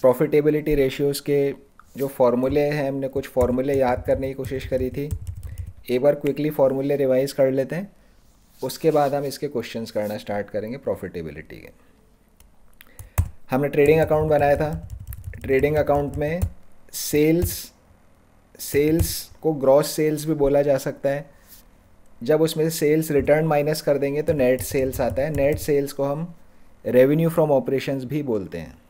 Profitability ratios के जो फार्मूले हैं हमने कुछ फार्मूले याद करने की कोशिश करी थी एक बार क्विकली फार्मूले रिवाइज़ कर लेते हैं उसके बाद हम इसके क्वेश्चंस करना स्टार्ट करेंगे प्रॉफिटेबिलिटी के हमने ट्रेडिंग अकाउंट बनाया था ट्रेडिंग अकाउंट में सेल्स सेल्स को ग्रॉस सेल्स भी बोला जा सकता है जब उसमें सेल्स रिटर्न माइनस कर देंगे तो नेट सेल्स आता है नेट सेल्स को हम रेवेन्यू फ्रॉम ऑपरेशंस भी बोलते हैं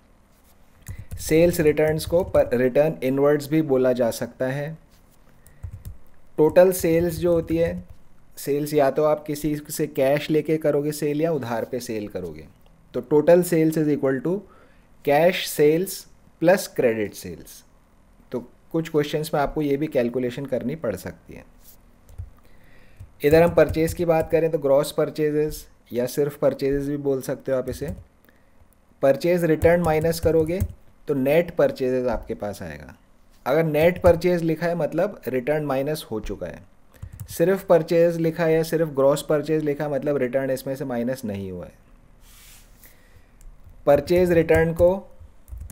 सेल्स रिटर्न्स को पर रिटर्न इनवर्ड्स भी बोला जा सकता है टोटल सेल्स जो होती है सेल्स या तो आप किसी से कैश लेके करोगे सेल या उधार पे सेल करोगे तो total sales is equal to cash sales plus credit sales तो कुछ क्वेश्चंस में आपको ये भी कैलकुलेशन करनी पड़ सकती है इधर हम परचेज़ की बात करें तो ग्रॉस परचेजेस या सिर्फ परचेजेस भी बोल सकते हो आप इसे परचेज रिटर्न माइनस करोगे तो नेट परचेजेज आपके पास आएगा अगर नेट परचेज लिखा है मतलब रिटर्न माइनस हो चुका है सिर्फ परचेज लिखा है या सिर्फ ग्रॉस परचेज लिखा मतलब रिटर्न इसमें से माइनस नहीं हुआ है परचेज रिटर्न को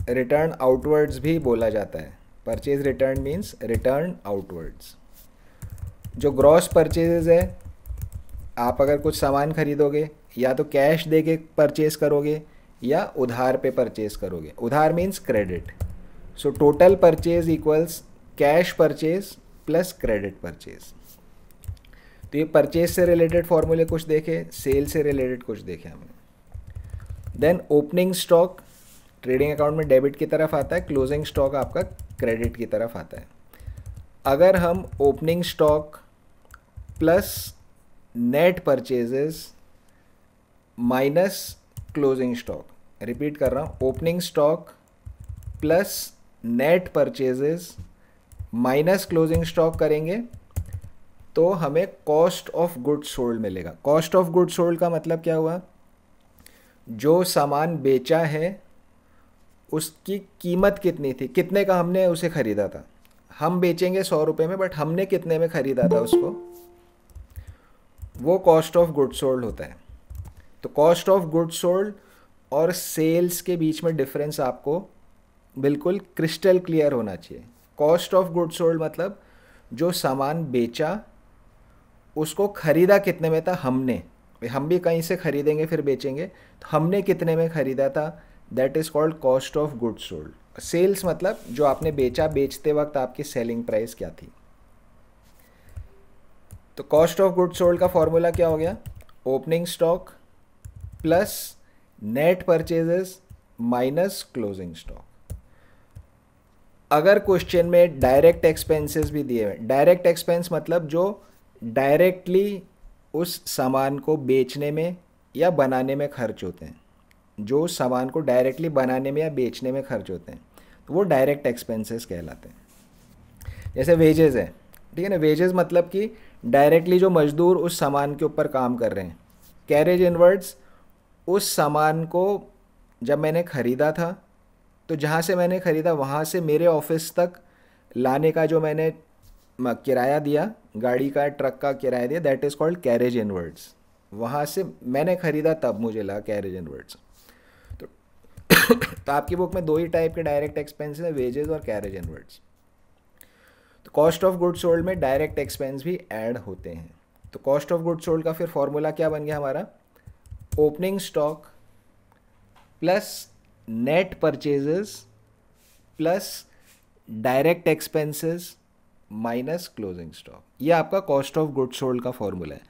रिटर्न आउटवर्ड्स भी बोला जाता है purchase return means return outwards जो ग्रॉस परचेजेज है आप अगर कुछ सामान खरीदोगे या तो कैश दे के परचेज करोगे या उधार पे परचेज करोगे उधार means credit so total purchase equals cash purchase plus credit purchase तो ये परचेज से रिलेटेड फॉर्मूले कुछ देखे सेल से रिलेटेड कुछ देखे हमने then opening stock trading account में डेबिट की तरफ आता है क्लोजिंग स्टॉक आपका क्रेडिट की तरफ आता है अगर हम opening stock plus net purchases minus closing stock repeat कर रहा हूँ opening stock plus net purchases minus closing stock करेंगे तो हमें कॉस्ट ऑफ गुड सोल्ड मिलेगा कॉस्ट ऑफ गुड सोल्ड का मतलब क्या हुआ जो सामान बेचा है उसकी कीमत कितनी थी कितने का हमने उसे ख़रीदा था हम बेचेंगे सौ रुपये में बट हमने कितने में ख़रीदा था उसको वो कॉस्ट ऑफ गुड सोल्ड होता है तो कॉस्ट ऑफ गुड सोल्ड और सेल्स के बीच में डिफरेंस आपको बिल्कुल क्रिस्टल क्लियर होना चाहिए कॉस्ट ऑफ गुड सोल्ड मतलब जो सामान बेचा उसको ख़रीदा कितने में था हमने हम भी कहीं से ख़रीदेंगे फिर बेचेंगे तो हमने कितने में ख़रीदा था that is called cost of good sold sales मतलब जो आपने बेचा बेचते वक्त आपकी सेलिंग प्राइस क्या थी तो कॉस्ट ऑफ गुड सोल्ड का फॉर्मूला क्या हो गया opening stock plus net purchases minus closing stock अगर क्वेश्चन में डायरेक्ट एक्सपेंसेस भी दिए हुए डायरेक्ट एक्सपेंस मतलब जो डायरेक्टली उस सामान को बेचने में या बनाने में खर्च होते हैं जो सामान को डायरेक्टली बनाने में या बेचने में खर्च होते हैं तो वो डायरेक्ट एक्सपेंसेस कहलाते हैं जैसे वेजेस है ठीक है ना वेजेस मतलब कि डायरेक्टली जो मजदूर उस सामान के ऊपर काम कर रहे हैं कैरेज इनवर्ड्स उस सामान को जब मैंने ख़रीदा था तो जहाँ से मैंने ख़रीदा वहाँ से मेरे ऑफिस तक लाने का जो मैंने किराया दिया गाड़ी का ट्रक का किराया दिया that is called carriage inwards वहाँ से मैंने ख़रीदा तब मुझे लगा कैरेज इनवर्ड्स तो तो आपकी बुक में दो ही टाइप के डायरेक्ट एक्सपेंसेस हैं वेजेस और कैरेज इनवर्ड्स तो कॉस्ट ऑफ गुड सोल्ड में डायरेक्ट एक्सपेंस भी ऐड होते हैं तो कॉस्ट ऑफ गुड सोल्ड का फिर फॉर्मूला क्या बन गया हमारा opening stock plus net purchases plus direct expenses minus closing stock ये आपका कॉस्ट ऑफ गुड्स सोल्ड का फॉर्मूला है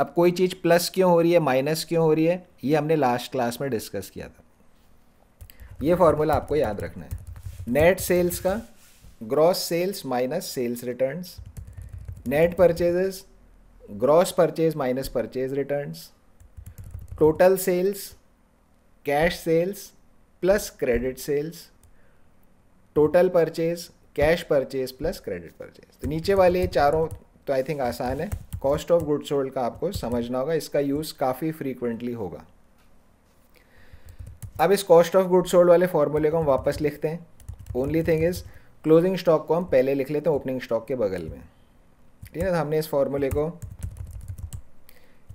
अब कोई चीज़ प्लस क्यों हो रही है माइनस क्यों हो रही है ये हमने लास्ट क्लास में डिस्कस किया था ये फॉर्मूला आपको याद रखना है नेट सेल्स का gross sales minus sales returns net purchases gross purchase minus purchase returns total sales cash sales plus credit sales total purchase cash purchase plus credit purchase तो नीचे वाले चारों तो आई थिंक आसान है कॉस्ट ऑफ गुड सोल्ड का आपको समझना होगा इसका यूज़ काफ़ी फ्रीक्वेंटली होगा अब इस कॉस्ट ऑफ गुड सोल्ड वाले फॉर्मूले को हम वापस लिखते हैं only thing is closing stock को हम पहले लिख लेते हैं ओपनिंग स्टॉक के बगल में ठीक है तो हमने इस फॉर्मूले को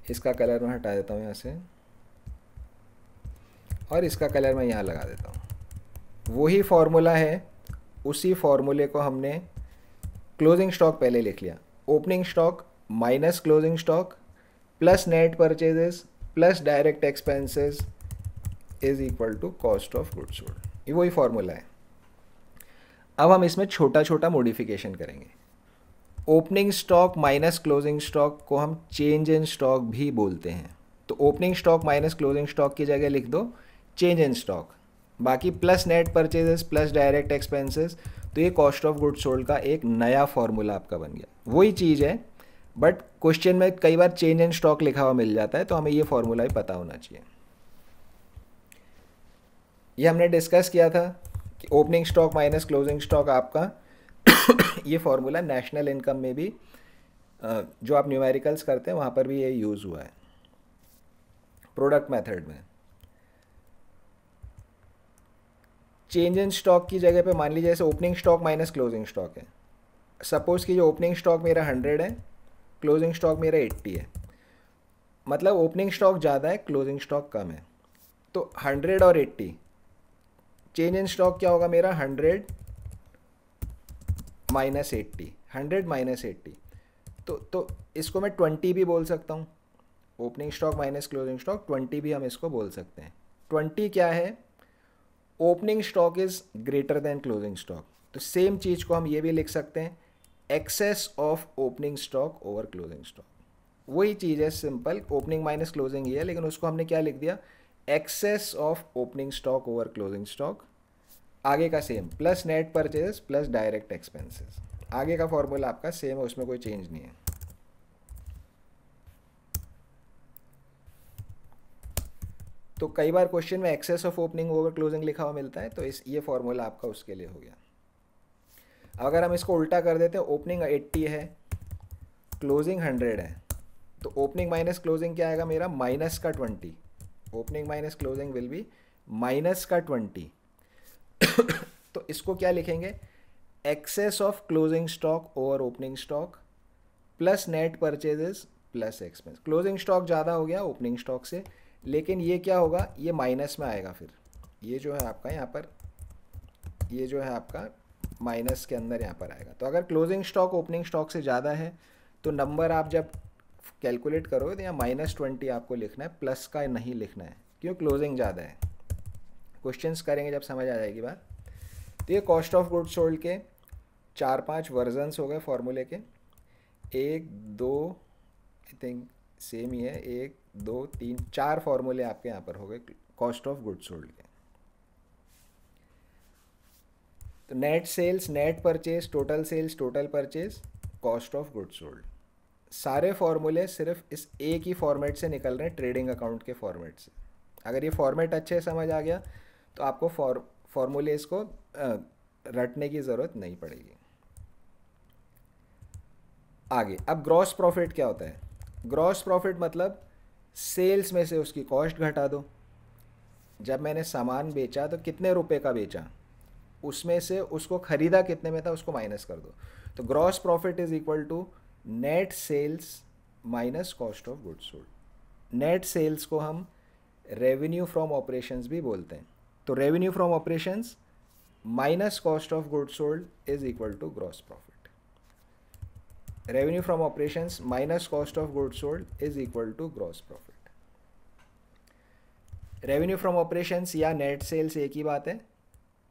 इसका कलर मैं हटा देता हूँ यहाँ से और इसका कलर मैं यहाँ लगा देता हूँ वही फार्मूला है उसी फार्मूले को हमने क्लोजिंग स्टॉक पहले लिख लिया opening stock minus closing stock plus net purchases plus direct expenses is equal to cost of good sold ये वही फार्मूला है अब हम इसमें छोटा छोटा मॉडिफिकेशन करेंगे opening stock minus closing stock को हम चेंज इन स्टॉक भी बोलते हैं तो opening stock minus closing stock की जगह लिख दो चेंज इन स्टॉक बाकी plus net purchases plus direct expenses तो ये कॉस्ट ऑफ गुड्स सोल्ड का एक नया फार्मूला आपका बन गया वही चीज़ है बट क्वेश्चन में कई बार चेंज इन स्टॉक लिखा हुआ मिल जाता है तो हमें ये फार्मूला ही पता होना चाहिए ये हमने डिस्कस किया था कि opening stock minus closing stock आपका ये फार्मूला नेशनल इनकम में भी जो आप न्यूमेरिकल्स करते हैं वहाँ पर भी ये यूज़ हुआ है प्रोडक्ट मेथड में चेंज इन स्टॉक की जगह पे मान लीजिए जैसे opening stock minus closing stock है सपोज़ कि जो ओपनिंग स्टॉक मेरा हंड्रेड है क्लोजिंग स्टॉक मेरा एट्टी है मतलब ओपनिंग स्टॉक ज़्यादा है क्लोजिंग स्टॉक कम है तो हंड्रेड और एट्टी चेंज इन स्टॉक क्या होगा मेरा hundred minus eighty hundred minus eighty तो तो इसको मैं ट्वेंटी भी बोल सकता हूँ opening stock minus closing stock twenty भी हम इसको बोल सकते हैं ट्वेंटी क्या है opening stock is greater than closing stock तो सेम चीज को हम ये भी लिख सकते हैं excess of opening stock over closing stock वही चीज़ है सिंपल ओपनिंग माइनस क्लोजिंग ही है लेकिन उसको हमने क्या लिख दिया excess of opening stock over closing stock आगे का same plus net purchase plus direct expenses आगे का फॉर्मूला आपका सेम है उसमें कोई चेंज नहीं है तो कई बार क्वेश्चन में excess of opening over closing लिखा हुआ मिलता है तो इस ये फॉर्मूला आपका उसके लिए हो गया अगर हम इसको उल्टा कर देते हैं ओपनिंग 80 है क्लोजिंग 100 है तो ओपनिंग माइनस क्लोजिंग क्या आएगा मेरा माइनस का 20 opening minus closing will be minus का 20 तो इसको क्या लिखेंगे excess of closing stock over opening stock plus net purchases plus expense closing stock ज़्यादा हो गया ओपनिंग स्टॉक से लेकिन ये क्या होगा ये माइनस में आएगा फिर ये जो है आपका यहाँ पर ये जो है आपका माइनस के अंदर यहाँ पर आएगा तो अगर क्लोजिंग स्टॉक ओपनिंग स्टॉक से ज़्यादा है तो नंबर आप जब कैलकुलेट करोगे तो यहाँ माइनस ट्वेंटी आपको लिखना है प्लस का नहीं लिखना है क्यों क्लोजिंग ज़्यादा है क्वेश्चन करेंगे जब समझ आ जाएगी बात तो ये कॉस्ट ऑफ गुड सोल्ड के चार पांच वर्जन्स हो गए फॉर्मूले के एक दो आई थिंक सेम ही है एक दो तीन चार फॉर्मूले आपके यहाँ पर हो गए कॉस्ट ऑफ गुड्स सोल्ड के तो net sales net purchase total sales total purchase cost of goods sold सारे फॉर्मूले सिर्फ इस एक ही फॉर्मेट से निकल रहे हैं ट्रेडिंग अकाउंट के फॉर्मेट से अगर ये फॉर्मेट अच्छे समझ आ गया तो आपको फॉर्मूले फॉर्मूलेज को रटने की ज़रूरत नहीं पड़ेगी आगे अब ग्रॉस प्रॉफिट क्या होता है ग्रॉस प्रॉफिट मतलब सेल्स में से उसकी कॉस्ट घटा दो जब मैंने सामान बेचा तो कितने रुपए का बेचा उसमें से उसको ख़रीदा कितने में था उसको माइनस कर दो तो gross profit is equal to net sales minus cost of goods sold net sales को हम रेवेन्यू फ्रॉम ऑपरेशंस भी बोलते हैं तो revenue from operations minus cost of goods sold is equal to gross profit revenue from operations minus cost of goods sold is equal to gross profit revenue from operations या net sales एक ही बात है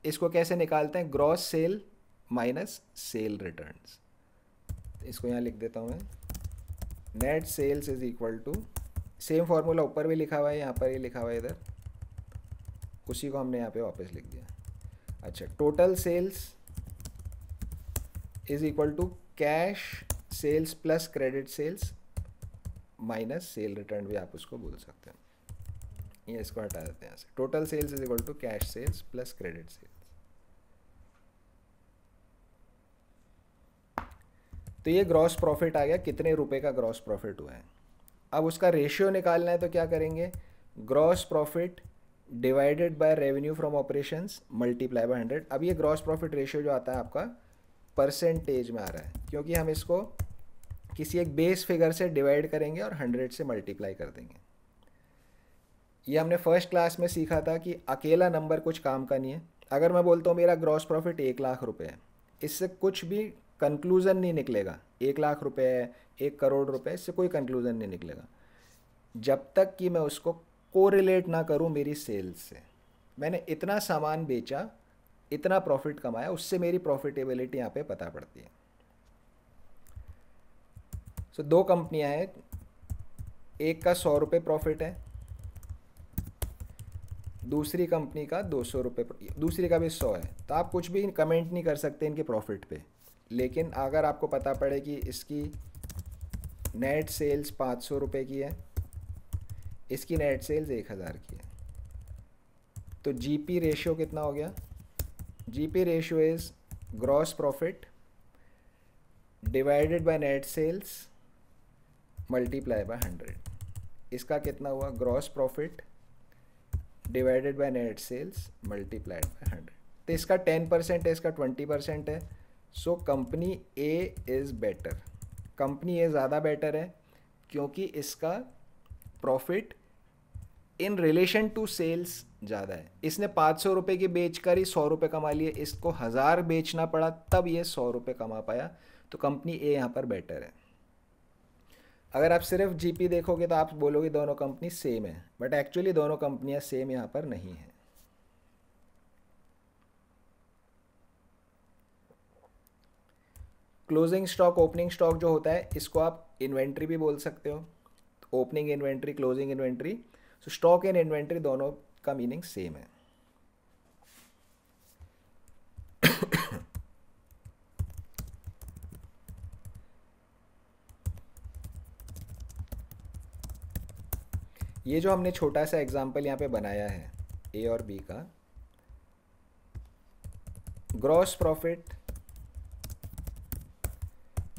इसको कैसे निकालते हैं gross sale minus cell returns इसको यहाँ लिख देता हूँ मैं net sales is equal to same formula ऊपर भी लिखा हुआ है यहाँ पर ही लिखा हुआ है इधर उसी को हमने यहाँ पे वापस लिख दिया अच्छा total sales is equal to cash sales plus credit sales minus sale return भी आप उसको बोल सकते हैं ये इसको हटा देते हैं यहाँ से total sales is equal to cash sales plus credit sales तो ये ग्रॉस प्रॉफिट आ गया कितने रुपए का ग्रॉस प्रॉफिट हुआ है अब उसका रेशियो निकालना है तो क्या करेंगे gross profit divided by revenue from operations multiply by hundred अब ये ग्रॉस प्रॉफिट रेशियो जो आता है आपका परसेंटेज में आ रहा है क्योंकि हम इसको किसी एक बेस फिगर से डिवाइड करेंगे और हंड्रेड से मल्टीप्लाई कर देंगे ये हमने फर्स्ट क्लास में सीखा था कि अकेला नंबर कुछ काम का नहीं है अगर मैं बोलता हूँ मेरा ग्रॉस प्रॉफिट एक लाख रुपये है इससे कुछ भी कंक्लूज़न नहीं निकलेगा एक लाख रुपए है एक करोड़ रुपए इससे कोई कंक्लूज़न नहीं निकलेगा जब तक कि मैं उसको कोरिलेट ना करूँ मेरी सेल्स से मैंने इतना सामान बेचा इतना प्रॉफिट कमाया उससे मेरी प्रॉफिटेबिलिटी यहाँ पे पता पड़ती है सो so, दो कंपनियाँ हैं एक का सौ रुपये प्रॉफिट है दूसरी कंपनी का दो सौ रुपये दूसरी का भी सौ है तो आप कुछ भी कमेंट नहीं कर सकते इनके प्रॉफिट पे लेकिन अगर आपको पता पड़े कि इसकी नेट सेल्स पाँच सौ रुपये की है इसकी नेट सेल्स एक हज़ार की है तो जीपी रेशियो कितना हो गया GP ratio is gross profit divided by net sales multiply by hundred इसका कितना हुआ gross profit divided by net sales multiplied by hundred तो इसका टेन परसेंट है इसका ट्वेंटी परसेंट है so company A is better company A ज़्यादा better है क्योंकि इसका profit in relation to sales ज़्यादा है इसने पाँच सौ रुपये की बेच कर ही सौ रुपये कमा लिए इसको हज़ार बेचना पड़ा तब ये सौ रुपये कमा पाया तो कंपनी ए यहाँ पर बेटर है अगर आप सिर्फ जीपी देखोगे तो आप बोलोगे दोनों कंपनी सेम है बट एक्चुअली दोनों कंपनियां सेम यहाँ पर नहीं है क्लोजिंग स्टॉक ओपनिंग स्टॉक जो होता है इसको आप इन्वेंट्री भी बोल सकते हो opening inventory closing inventory so stock and inventory दोनों का मीनिंग सेम है ये जो हमने छोटा सा एग्जाम्पल यहाँ पे बनाया है ए और बी का ग्रॉस प्रॉफिट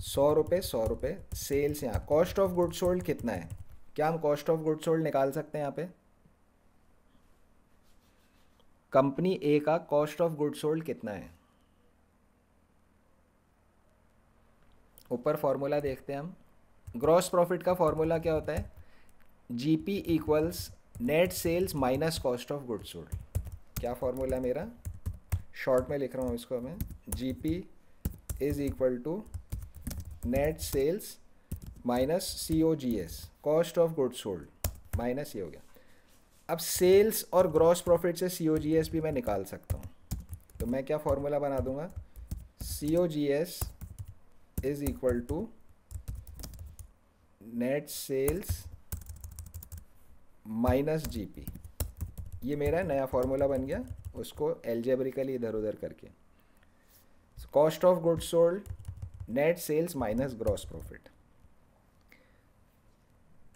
सौ रुपये सौ रुपये सेल्स यहाँ कॉस्ट ऑफ गुड सोल्ड कितना है क्या हम कॉस्ट ऑफ गुड सोल्ड निकाल सकते हैं यहाँ पे कंपनी ए का कॉस्ट ऑफ गुड सोल्ड कितना है ऊपर फॉर्मूला देखते हैं हम ग्रॉस प्रॉफिट का फॉर्मूला क्या होता है G P equals net sales minus cost of goods sold क्या फॉर्मूला है मेरा शॉर्ट में लिख रहा हूँ इसको मैं G P is equal to net sales minus C O G S cost of goods sold minus ये हो गया अब सेल्स और ग्रॉस प्रॉफिट से सी ओ जी एस भी मैं निकाल सकता हूँ तो मैं क्या फॉर्मूला बना दूंगा C O G S is equal to net sales minus G P ये मेरा नया फार्मूला बन गया उसको एल्जेब्रिकली इधर उधर करके cost of good sold net sales minus gross profit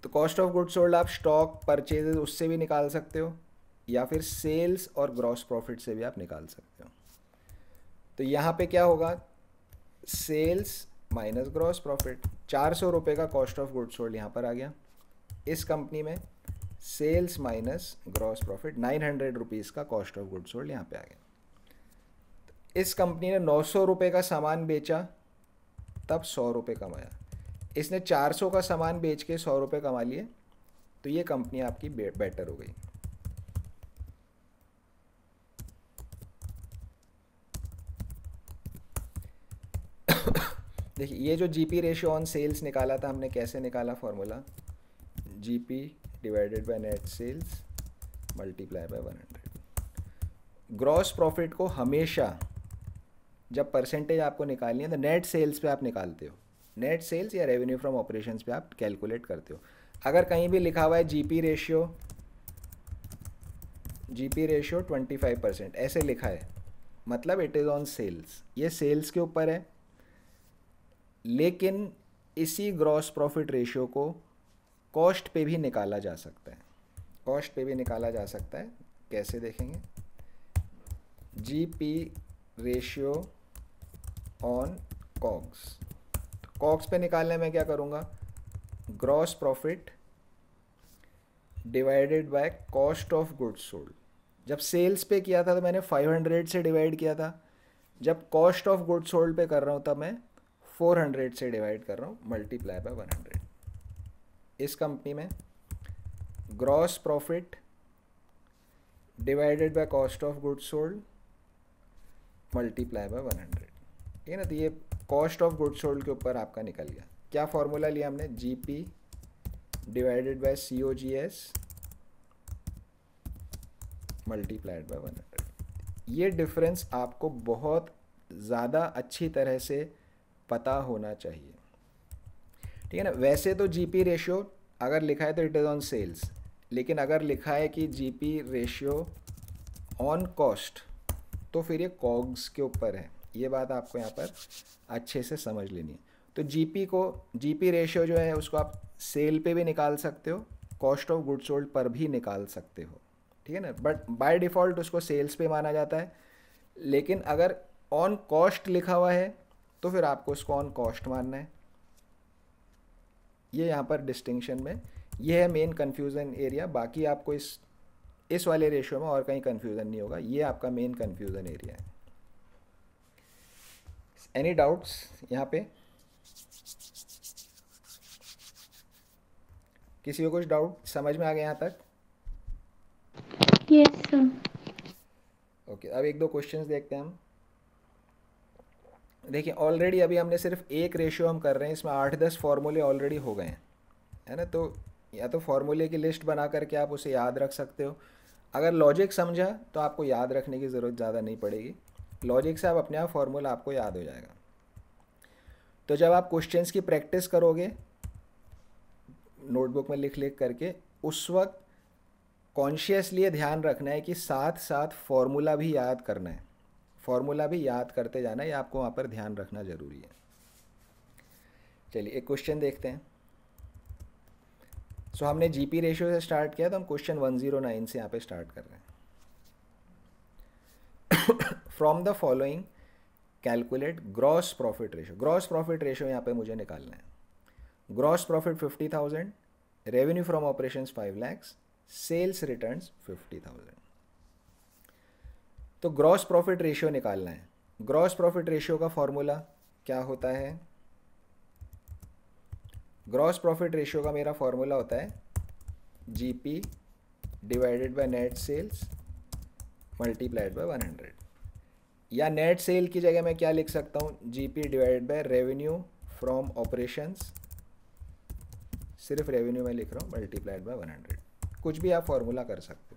तो कॉस्ट ऑफ गुड सोल्ड आप स्टॉक परचेज उससे भी निकाल सकते हो या फिर सेल्स और ग्रॉस प्रॉफिट से भी आप निकाल सकते हो तो यहाँ पे क्या होगा सेल्स माइनस ग्रॉस प्रॉफिट चार सौ रुपये का कॉस्ट ऑफ गुड सोल्ड यहाँ पर आ गया इस कंपनी में sales minus gross profit nine hundred rupees का कॉस्ट ऑफ गुड सोल्ड यहाँ पे आ गया इस कंपनी ने नौ सौ रुपये का सामान बेचा तब सौ रुपये कमाया इसने चार सौ का सामान बेच के सौ रुपये कमा लिए तो ये कंपनी आपकी बे, बेटर हो गई देखिए ये जो जीपी रेशियो ऑन सेल्स निकाला था हमने कैसे निकाला formula GP divided by net sales multiply by 100 gross profit को हमेशा जब परसेंटेज आपको निकालनी है तो नेट सेल्स पे आप निकालते हो नेट सेल्स या रेवेन्यू फ्रॉम ऑपरेशन पे आप कैलकुलेट करते हो अगर कहीं भी लिखा हुआ है GP ratio GP ratio twenty five percent ऐसे लिखा है मतलब इट इज़ ऑन सेल्स ये सेल्स के ऊपर है लेकिन इसी ग्रॉस प्रॉफिट रेशियो को कॉस्ट पे भी निकाला जा सकता है कॉस्ट पे भी निकाला जा सकता है कैसे देखेंगे G P ratio on cogs cogs पे निकालने में क्या करूँगा gross profit divided by cost of goods sold जब सेल्स पे किया था तो मैंने 500 से डिवाइड किया था जब कॉस्ट ऑफ गुड्स सोल्ड पे कर रहा हूँ तब मैं 400 से डिवाइड कर रहा हूँ मल्टीप्लाई बाय 100 इस कंपनी में gross profit divided by cost of goods sold multiply by one hundred ठीक है ना तो ये कॉस्ट ऑफ गुड्स सोल्ड के ऊपर आपका निकल गया क्या फॉर्मूला लिया हमने G P divided by C O G S multiplied by one hundred ये डिफरेंस आपको बहुत ज़्यादा अच्छी तरह से पता होना चाहिए ठीक है ना वैसे तो जी पी रेशियो अगर लिखा है तो इट इज़ ऑन सेल्स लेकिन अगर लिखा है कि G P ratio on cost तो फिर ये कॉग्स के ऊपर है ये बात आपको यहाँ पर अच्छे से समझ लेनी है तो जीपी को जीपी रेशियो जो है उसको आप सेल पे भी निकाल सकते हो कॉस्ट ऑफ गुड सोल्ड पर भी निकाल सकते हो ठीक है ना बट बाय डिफ़ॉल्ट उसको सेल्स पे माना जाता है लेकिन अगर ऑन कॉस्ट लिखा हुआ है तो फिर आपको उसको ऑन कॉस्ट मानना है ये यहाँ पर डिस्टिंक्शन में ये है मेन कन्फ्यूज़न एरिया बाकी आपको इस इस वाले रेशियो में और कहीं कन्फ्यूज़न नहीं होगा ये आपका मेन कन्फ्यूज़न एरिया है एनी डाउट्स यहाँ पे किसी को कुछ डाउट समझ में आ गया यहाँ तक यस सर ओके अब एक दो क्वेश्चंस देखते हैं हम देखिए ऑलरेडी अभी हमने सिर्फ एक रेशियो हम कर रहे हैं इसमें आठ दस फार्मूले ऑलरेडी हो गए हैं है ना तो या तो फार्मूले की लिस्ट बना करके आप उसे याद रख सकते हो अगर लॉजिक समझा तो आपको याद रखने की ज़रूरत ज़्यादा नहीं पड़ेगी लॉजिक से आप अपने आप फार्मूला आपको याद हो जाएगा तो जब आप क्वेश्चंस की प्रैक्टिस करोगे नोटबुक में लिख लिख करके उस वक्त कॉन्शियसली ध्यान रखना है कि साथ साथ फॉर्मूला भी याद करना है फॉर्मूला भी याद करते जाना ये आपको वहाँ पर ध्यान रखना ज़रूरी है चलिए एक क्वेश्चन देखते हैं सो so, हमने जीपी रेशियो से स्टार्ट किया तो हम क्वेश्चन 109 से यहाँ पे स्टार्ट कर रहे हैं from the following calculate gross profit ratio gross profit ratio यहाँ पे मुझे निकालना है gross profit fifty thousand revenue from operation five lakhs sales return fifty thousand तो ग्रॉस प्रॉफिट रेशियो निकालना है ग्रॉस प्रॉफिट रेशियो का फॉर्मूला क्या होता है ग्रॉस प्रॉफिट रेशियो का मेरा फॉर्मूला होता है GP divided by net sales multiplied by 100 या नेट सेल की जगह मैं क्या लिख सकता हूँ GP divided by revenue from operations सिर्फ रेवेन्यू में लिख रहा हूँ मल्टीप्लाइड बाय 100 कुछ भी आप फॉर्मूला कर सकते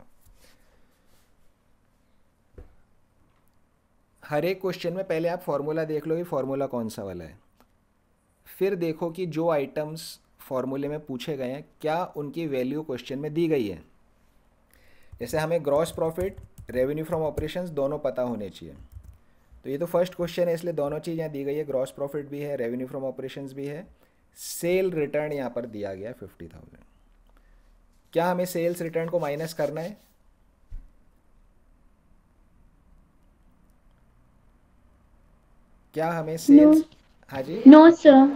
हर एक क्वेश्चन में पहले आप फार्मूला देख लो कि फार्मूला कौन सा वाला है फिर देखो कि जो आइटम्स फार्मूले में पूछे गए हैं क्या उनकी वैल्यू क्वेश्चन में दी गई है जैसे हमें gross profit revenue from operations दोनों पता होने चाहिए तो ये तो फर्स्ट क्वेश्चन है इसलिए दोनों चीज़ यहाँ दी गई है ग्रॉस प्रॉफिट भी है रेवेन्यू फ्रॉम ऑपरेशंस भी है सेल रिटर्न यहाँ पर दिया गया है फिफ्टी थाउजेंड क्या हमें सेल्स रिटर्न को माइनस करना है क्या हमें सेल्स no. हाँ जी नो no, सर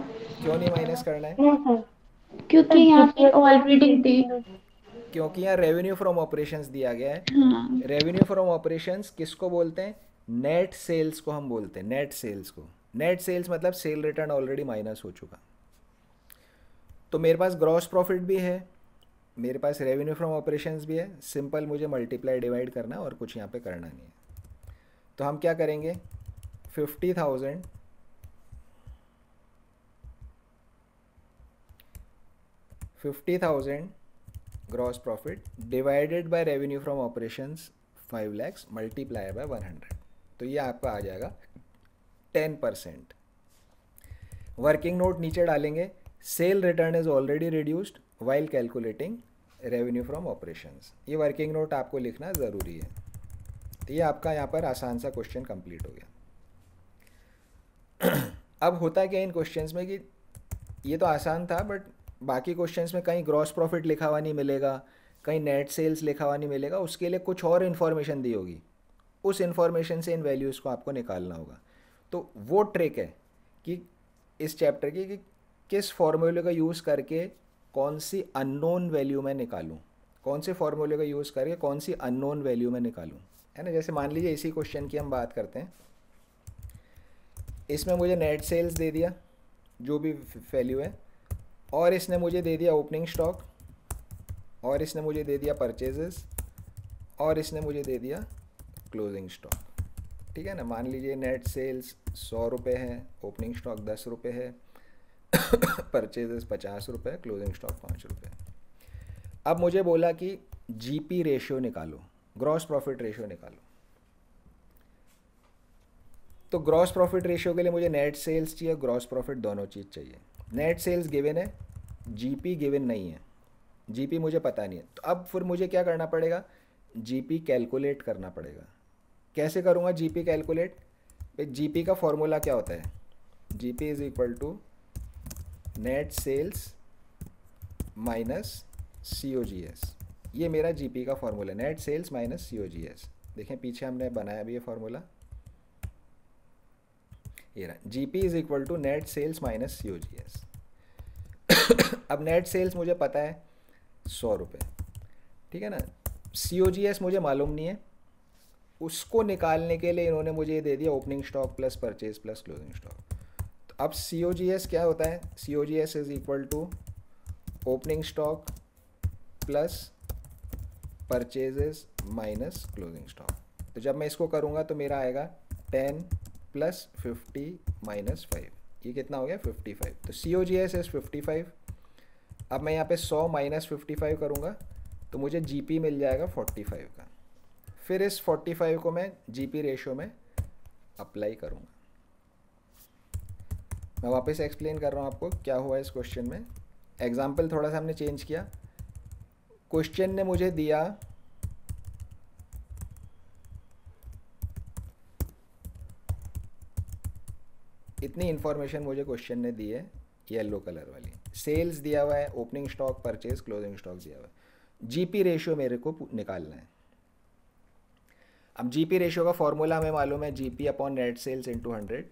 क्यों नहीं माइनस करना है no, क्योंकि यहाँ पे ऑलरेडी दी क्योंकि यहाँ रेवेन्यू फ्रॉम ऑपरेशंस दिया गया है रेवेन्यू फ्रॉम ऑपरेशंस किसको बोलते हैं नेट सेल्स को हम बोलते हैं नेट सेल्स को नेट सेल्स मतलब सेल रिटर्न ऑलरेडी माइनस हो चुका तो मेरे पास ग्रॉस प्रॉफिट भी है मेरे पास रेवेन्यू फ्रॉम ऑपरेशंस भी है सिंपल मुझे मल्टीप्लाई डिवाइड करना और कुछ यहाँ पे करना नहीं है तो हम क्या करेंगे fifty thousand fifty thousand gross profit divided by revenue from operation five lakhs multiply by one hundred तो ये आपका आ जाएगा टेन परसेंट वर्किंग नोट नीचे डालेंगे sale return is already reduced while calculating revenue from operations ये वर्किंग नोट आपको लिखना ज़रूरी है तो ये आपका यहाँ पर आसान सा क्वेश्चन कंप्लीट हो गया अब होता क्या इन क्वेश्चन में कि ये तो आसान था बट बाकी क्वेश्चन में कहीं ग्रॉस प्रॉफिट लिखा हुआ नहीं मिलेगा कहीं नेट सेल्स लिखा हुआ नहीं मिलेगा उसके लिए कुछ और इन्फॉर्मेशन दी होगी उस इन्फॉर्मेशन से इन वैल्यूज़ को आपको निकालना होगा तो वो ट्रिक है कि इस चैप्टर की कि किस फॉर्मूले का यूज़ करके कौन सी अननोन वैल्यू मैं निकालूँ कौन से फॉर्मूले का यूज़ करके कौन सी अननोन वैल्यू मैं निकालूँ है ना जैसे मान लीजिए इसी क्वेश्चन की हम बात करते हैं इसमें मुझे नेट सेल्स दे दिया जो भी वैल्यू है और इसने मुझे दे दिया ओपनिंग स्टॉक और इसने मुझे दे दिया परचेजेस और इसने मुझे दे दिया क्लोजिंग स्टॉक ठीक है ना मान लीजिए नेट सेल्स सौ रुपये है ओपनिंग स्टॉक दस रुपये है परचेजेस पचास रुपये क्लोजिंग स्टॉक पाँच रुपये अब मुझे बोला कि जीपी रेशियो निकालो ग्रॉस प्रॉफिट रेशियो निकालो तो ग्रॉस प्रॉफिट रेशियो के लिए मुझे नेट सेल्स चाहिए ग्रॉस प्रॉफिट दोनों चीज़ चाहिए नेट सेल्स गिवन है जीपी गिवन नहीं है जीपी मुझे पता नहीं है तो अब फिर मुझे क्या करना पड़ेगा जीपी कैलकुलेट करना पड़ेगा कैसे करूँगा जीपी कैलकुलेट भाई जीपी का फॉर्मूला क्या होता है GP is equal to net sales minus C O G S ये मेरा जीपी का formula net sales minus C O G S देखें पीछे हमने बनाया भी ये फार्मूला ये रहा G P is equal to net sales minus U G S अब नेट सेल्स मुझे पता है सौ रुपये ठीक है ना सी ओ जी एस मुझे मालूम नहीं है उसको निकालने के लिए इन्होंने मुझे ये दे दिया opening stock plus purchase plus closing stock तो अब सी ओ जी एस क्या होता है C O G S is equal to opening stock plus purchases minus closing stock तो जब मैं इसको करूँगा तो मेरा आएगा ten plus fifty minus five ये कितना हो गया फिफ्टी फाइव तो C O G S S fifty five अब मैं यहाँ पे सौ माइनस फिफ्टी फाइव करूँगा तो मुझे जी पी मिल जाएगा फोर्टी फाइव का फिर इस फोर्टी फाइव को मैं जी पी रेशो में अप्लाई करूँगा मैं वापस एक्सप्लेन कर रहा हूँ आपको क्या हुआ इस क्वेश्चन में एग्जाम्पल थोड़ा सा हमने चेंज किया क्वेश्चन ने मुझे दिया इतनी इन्फॉर्मेशन मुझे क्वेश्चन ने दी है येलो कलर वाली सेल्स दिया हुआ है opening stock purchase closing stock दिया हुआ है जीपी रेशियो मेरे को निकालना है अब जीपी रेशियो का फॉर्मूला हमें मालूम है GP upon net sales into hundred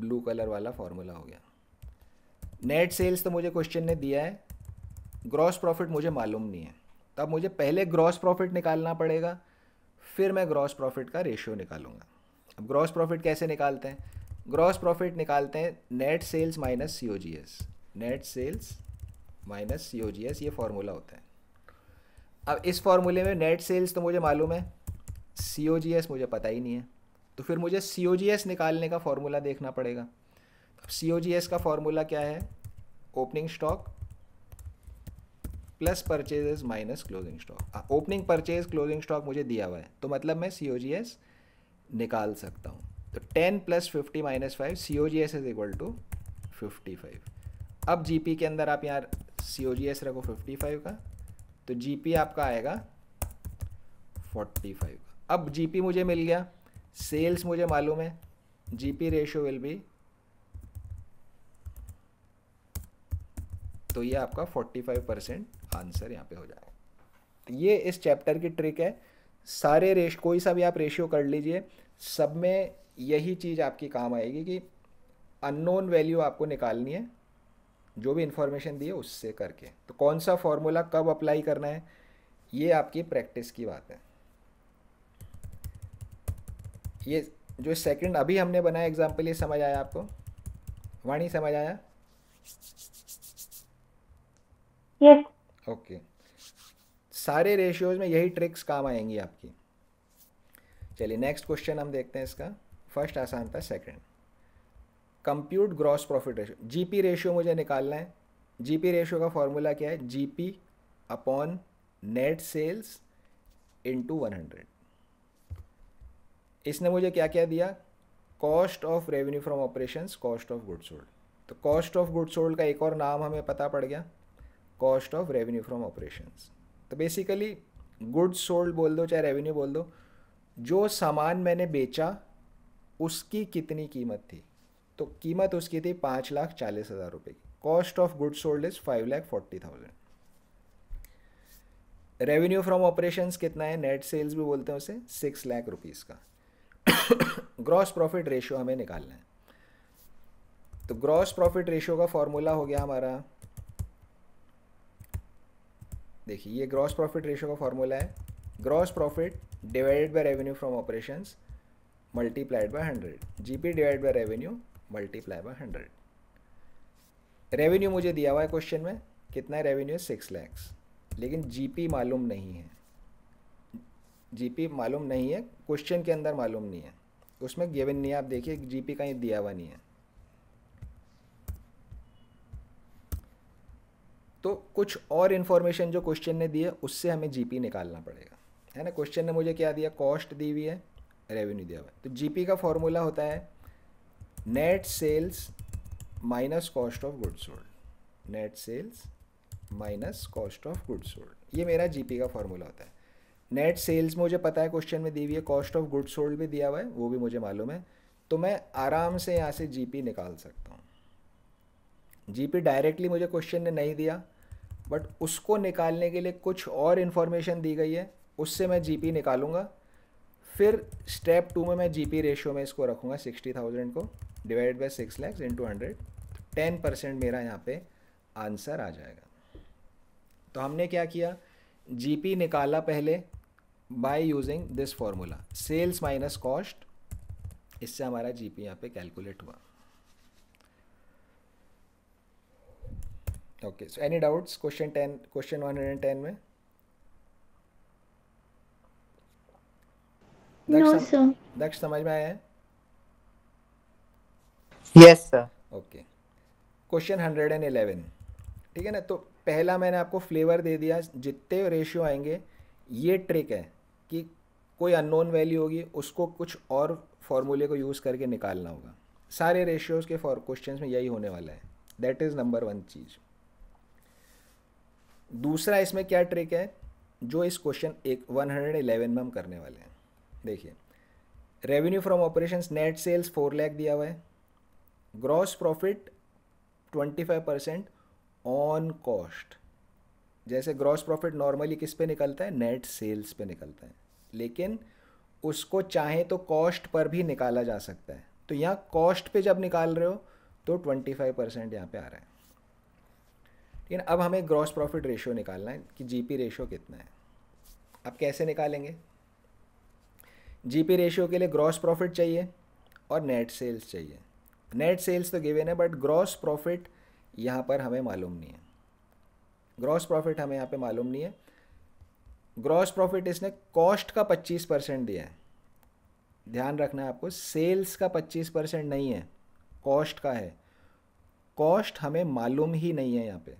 blue colour वाला फॉर्मूला हो गया नेट सेल्स तो मुझे क्वेश्चन ने दिया है ग्रॉस प्रॉफिट मुझे मालूम नहीं है तब मुझे पहले ग्रॉस प्रॉफिट निकालना पड़ेगा फिर मैं ग्रॉस प्रॉफिट का रेशियो निकालूंगा अब ग्रॉस प्रॉफिट कैसे निकालते हैं ग्रॉस प्रॉफिट निकालते हैं net sales minus C O G S net sales minus C O G S ये फार्मूला होता है अब इस फार्मूले में नेट सेल्स तो मुझे मालूम है सी ओ जी एस मुझे पता ही नहीं है तो फिर मुझे सी ओ जी एस निकालने का फार्मूला देखना पड़ेगा सी ओ जी एस का फार्मूला क्या है opening stock plus purchases minus closing stock opening purchase closing stock मुझे दिया हुआ है तो मतलब मैं सी ओ जी एस निकाल सकता हूँ तो 10 plus fifty minus five C O G S is equal to fifty five अब जी पी के अंदर आप यहाँ सी ओ जी एस रखो फिफ्टी फाइव का तो जी पी आपका आएगा फोर्टी फाइव का अब जी पी मुझे मिल गया सेल्स मुझे मालूम है G P ratio will be तो ये आपका फोर्टी फाइव परसेंट आंसर यहाँ पे हो जाएगा तो ये इस चैप्टर की ट्रिक है सारे रेश कोई सा भी आप रेशियो कर लीजिए सब में यही चीज़ आपकी काम आएगी कि अननोन वैल्यू आपको निकालनी है जो भी इन्फॉर्मेशन दी है उससे करके तो कौन सा फॉर्मूला कब अप्लाई करना है ये आपकी प्रैक्टिस की बात है ये जो सेकंड अभी हमने बनाया एग्जांपल ये समझ आया आपको वाणी समझ आया ओके सारे रेशियोज में यही ट्रिक्स काम आएंगी आपकी चलिए नेक्स्ट क्वेश्चन हम देखते हैं इसका फर्स्ट आसान था second compute gross profit ratio P ratio मुझे निकालना है पी रेशियो का फॉर्मूला क्या है P upon net sales one hundred इसने मुझे क्या क्या दिया cost of revenue from operations cost of good sold तो कॉस्ट ऑफ गुड सोल्ड का एक और नाम हमें पता पड़ गया cost of revenue from operations तो बेसिकली गुड सोल्ड बोल दो चाहे रेवेन्यू बोल दो जो सामान मैंने बेचा उसकी कितनी कीमत थी तो कीमत उसकी थी पाँच लाख चालीस हज़ार रुपये की cost of good sold is five lakh forty thousand revenue from operations कितना है नेट सेल्स भी बोलते हैं उसे सिक्स लाख रुपीज़ का ग्रॉस प्रॉफिट रेशियो हमें निकालना है तो ग्रॉस प्रॉफिट रेशियो का फॉर्मूला हो गया हमारा देखिए ये ग्रॉस प्रॉफिट रेशियो का फॉर्मूला है gross profit divided by revenue from operations multiplied hundred G GP divide by revenue multiply by hundred revenue मुझे दिया हुआ है क्वेश्चन में कितना रेवेन्यू है सिक्स लैक्स लेकिन जीपी मालूम नहीं है जीपी मालूम नहीं है क्वेश्चन के अंदर मालूम नहीं है उसमें गिवन नहीं है आप देखिए जीपी कहीं दिया हुआ नहीं है तो कुछ और इन्फॉर्मेशन जो क्वेश्चन ने दी है उससे हमें जीपी निकालना पड़ेगा है ना क्वेश्चन ने मुझे क्या दिया कॉस्ट दी हुई है रेवेन्यू दिया हुआ है तो जीपी का फॉर्मूला होता है net sales minus cost of good sold net sales minus cost of good sold ये मेरा जीपी का फॉर्मूला होता है नेट सेल्स मुझे पता है क्वेश्चन में दी हुई है कॉस्ट ऑफ गुड सोल्ड भी दिया हुआ है वो भी मुझे मालूम है तो मैं आराम से यहाँ से जीपी निकाल सकता हूँ जीपी डायरेक्टली मुझे क्वेश्चन ने नहीं दिया बट उसको निकालने के लिए कुछ और इन्फॉर्मेशन दी गई है उससे मैं जीपी निकालूंगा फिर स्टेप टू में मैं जीपी रेशियो में इसको रखूँगा सिक्सटी थाउजेंड को divide by six lakhs into hundred ten percent मेरा यहाँ पे आंसर आ जाएगा तो हमने क्या किया जीपी निकाला पहले by using this formula sales minus cost इससे हमारा जीपी यहाँ पे कैलकुलेट हुआ okay so any doubts question ten question one ten में दक्ष समझ में आया yes sir okay question hundred and eleven ठीक है ना तो पहला मैंने आपको फ्लेवर दे दिया जितने रेशियो आएंगे ये ट्रिक है कि कोई अननोन वैल्यू होगी उसको कुछ और फॉर्मूले को यूज़ करके निकालना होगा सारे रेशियोज़ के फॉर क्वेश्चन में यही होने वाला है दैट इज़ नंबर वन चीज़ दूसरा इसमें क्या ट्रिक है जो इस क्वेश्चन एक वन में हम करने वाले हैं देखिए revenue from operations net sales four lakh दिया हुआ है gross profit twenty five percent on cost जैसे ग्रॉस प्रॉफिट नॉर्मली किस पे निकलता है नेट सेल्स पे निकलता है लेकिन उसको चाहे तो कॉस्ट पर भी निकाला जा सकता है तो यहाँ कॉस्ट पे जब निकाल रहे हो तो ट्वेंटी फाइव परसेंट यहाँ पर आ रहा है ठीक है अब हमें ग्रॉस प्रॉफिट रेशियो निकालना है कि जीपी रेशियो कितना है अब कैसे निकालेंगे जीपी रेशियो के लिए ग्रॉस प्रॉफिट चाहिए और नेट सेल्स चाहिए नेट सेल्स तो गिवेन है बट ग्रॉस प्रॉफिट यहाँ पर हमें मालूम नहीं है ग्रॉस प्रॉफिट हमें यहाँ पे मालूम नहीं है ग्रॉस प्रॉफिट इसने कॉस्ट का 25 परसेंट दिया है ध्यान रखना है आपको सेल्स का 25 परसेंट नहीं है कॉस्ट का है कॉस्ट हमें मालूम ही नहीं है यहाँ पे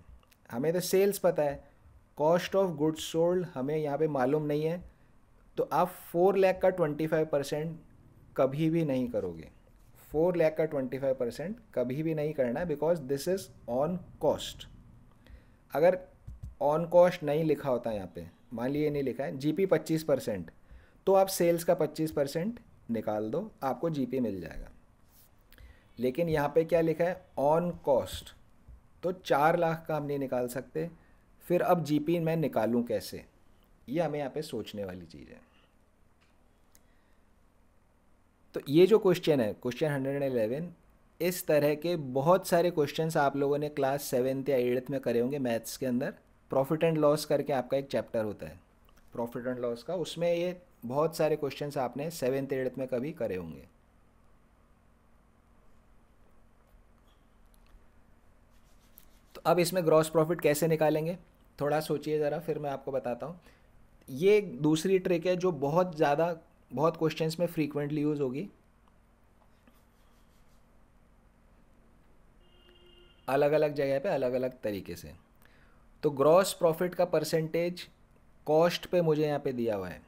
हमें तो सेल्स पता है कॉस्ट ऑफ गुड्स सोल्ड हमें यहाँ पे मालूम नहीं है तो आप फोर लैख का ट्वेंटी फाइव परसेंट कभी भी नहीं करोगे फोर लैख का ट्वेंटी फाइव परसेंट कभी भी नहीं करना है because this is on cost अगर ऑन कॉस्ट नहीं लिखा होता यहाँ पे मान लीजिए नहीं लिखा है जीपी पच्चीस परसेंट तो आप सेल्स का पच्चीस परसेंट निकाल दो आपको जीपी मिल जाएगा लेकिन यहाँ पे क्या लिखा है ऑन कॉस्ट तो चार लाख का हम नहीं निकाल सकते फिर अब जीपी मैं निकालूं कैसे ये हमें यहाँ पे सोचने वाली चीज़ है तो ये जो क्वेश्चन है क्वेश्चन हंड्रेड एंड एलेवन इस तरह के बहुत सारे क्वेश्चन आप लोगों ने क्लास सेवेंथ या एट्थ में करे होंगे मैथ्स के अंदर प्रॉफिट एंड लॉस करके आपका एक चैप्टर होता है प्रॉफिट एंड लॉस का उसमें ये बहुत सारे क्वेश्चन आपने सेवेंथ एट्थ में कभी करे होंगे तो अब इसमें ग्रॉस प्रॉफिट कैसे निकालेंगे थोड़ा सोचिए ज़रा फिर मैं आपको बताता हूँ ये दूसरी ट्रिक है जो बहुत ज़्यादा बहुत क्वेश्चंस में फ्रीक्वेंटली यूज़ होगी अलग अलग जगह पे अलग अलग तरीके से तो ग्रॉस प्रॉफिट का परसेंटेज कॉस्ट पे मुझे यहाँ पे दिया हुआ है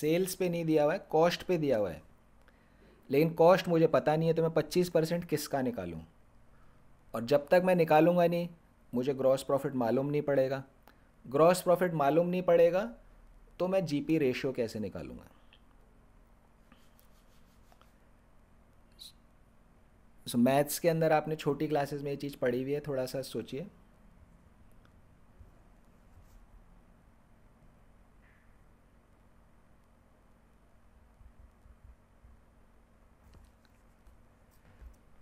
सेल्स पे नहीं दिया हुआ है कॉस्ट पे दिया हुआ है लेकिन कॉस्ट मुझे पता नहीं है तो मैं पच्चीस परसेंट किसका निकालूँ और जब तक मैं निकालूंगा नहीं मुझे ग्रॉस प्रॉफिट मालूम नहीं पड़ेगा ग्रॉस प्रॉफिट मालूम नहीं पड़ेगा तो मैं जीपी रेशियो कैसे निकालूंगा सो so, मैथ्स के अंदर आपने छोटी क्लासेस में ये चीज़ पढ़ी हुई है थोड़ा सा सोचिए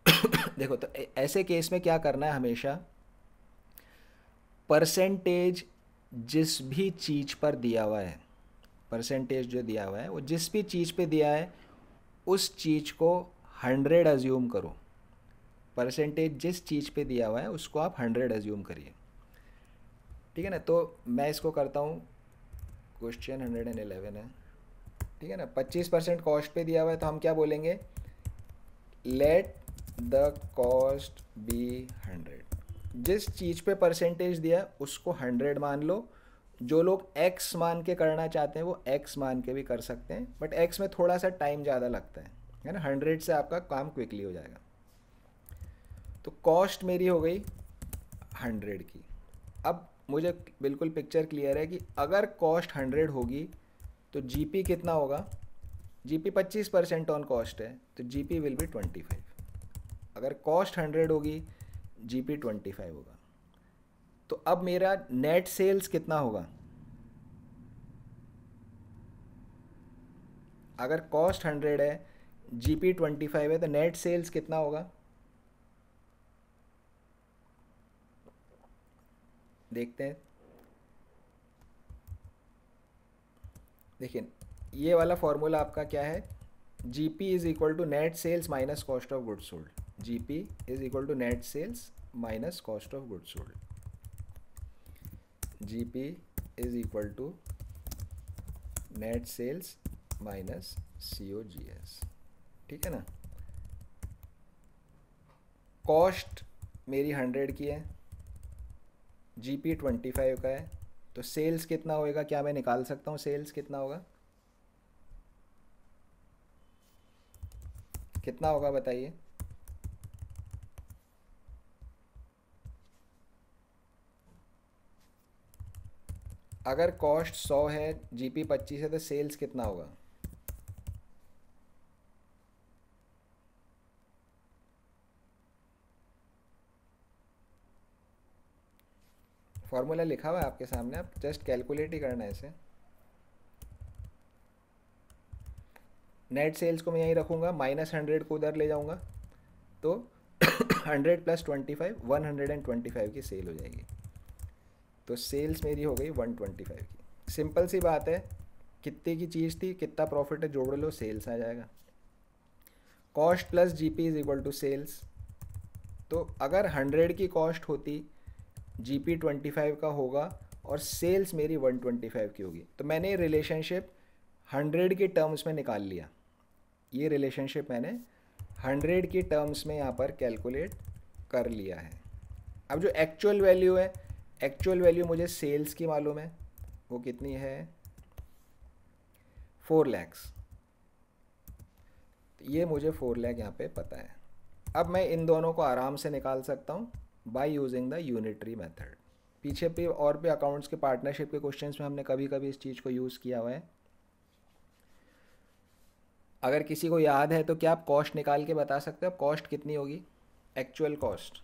देखो तो ऐसे केस में क्या करना है हमेशा परसेंटेज जिस भी चीज़ पर दिया हुआ है परसेंटेज जो दिया हुआ है वो जिस भी चीज़ पे दिया है उस चीज़ को हंड्रेड अज्यूम करो परसेंटेज जिस चीज़ पे दिया हुआ है उसको आप हंड्रेड अज्यूम करिए ठीक है ना तो मैं इसको करता हूँ क्वेश्चन हंड्रेड एंड एलेवन है ठीक है ना पच्चीस परसेंट कॉस्ट पे दिया हुआ है तो हम क्या बोलेंगे let the cost be hundred जिस चीज़ पे परसेंटेज दिया उसको हंड्रेड मान लो जो लोग एक्स मान के करना चाहते हैं वो एक्स मान के भी कर सकते हैं बट एक्स में थोड़ा सा टाइम ज़्यादा लगता है है ना हंड्रेड से आपका काम क्विकली हो जाएगा तो कॉस्ट मेरी हो गई हंड्रेड की अब मुझे बिल्कुल पिक्चर क्लियर है कि अगर कॉस्ट हंड्रेड होगी तो जीपी कितना होगा जीपी पच्चीस परसेंट ऑन कॉस्ट है तो GP will be twenty five अगर कॉस्ट हंड्रेड होगी जी पी ट्वेंटी फाइव होगा तो अब मेरा नेट सेल्स कितना होगा अगर कॉस्ट हंड्रेड है जी पी ट्वेंटी फाइव है तो नेट सेल्स कितना होगा देखते हैं देखिए ये वाला फॉर्मूला आपका क्या है G P is equal to net sales minus cost of goods sold GP is equal to net sales minus cost of goods sold. GP is equal to net sales minus C O G S ठीक है ना cost मेरी hundred की है G P twenty five का है तो sales कितना होएगा क्या मैं निकाल सकता हूँ सेल्स कितना होगा कितना होगा बताइए अगर कॉस्ट सौ है जीपी पच्चीस है तो सेल्स कितना होगा फॉर्मूला लिखा हुआ है आपके सामने आप जस्ट कैलकुलेट ही करना है इसे नेट सेल्स को मैं यहीं रखूंगा माइनस हंड्रेड को उधर ले जाऊँगा तो hundred plus twenty five one hundred and twenty five की सेल हो जाएगी तो सेल्स मेरी हो गई वन ट्वेंटी फाइव की सिंपल सी बात है कितने की चीज़ थी कितना प्रॉफिट है जोड़ लो सेल्स आ जाएगा cost plus G P is equal to sales तो अगर हंड्रेड की कॉस्ट होती जी पी ट्वेंटी फाइव का होगा और सेल्स मेरी वन ट्वेंटी फाइव की होगी तो मैंने ये रिलेशनशिप हंड्रेड के टर्म्स में निकाल लिया ये रिलेशनशिप मैंने हंड्रेड के टर्म्स में यहाँ पर कैलकुलेट कर लिया है अब जो एक्चुअल वैल्यू है एक्चुअल वैल्यू मुझे सेल्स की मालूम है वो कितनी है फोर लैक्स ये मुझे फोर लैक यहाँ पे पता है अब मैं इन दोनों को आराम से निकाल सकता हूँ by using the unitary method पीछे पे और भी अकाउंट्स के पार्टनरशिप के क्वेश्चंस में हमने कभी कभी इस चीज़ को यूज़ किया हुआ है अगर किसी को याद है तो क्या आप कॉस्ट निकाल के बता सकते हो कॉस्ट कितनी होगी एक्चुअल कॉस्ट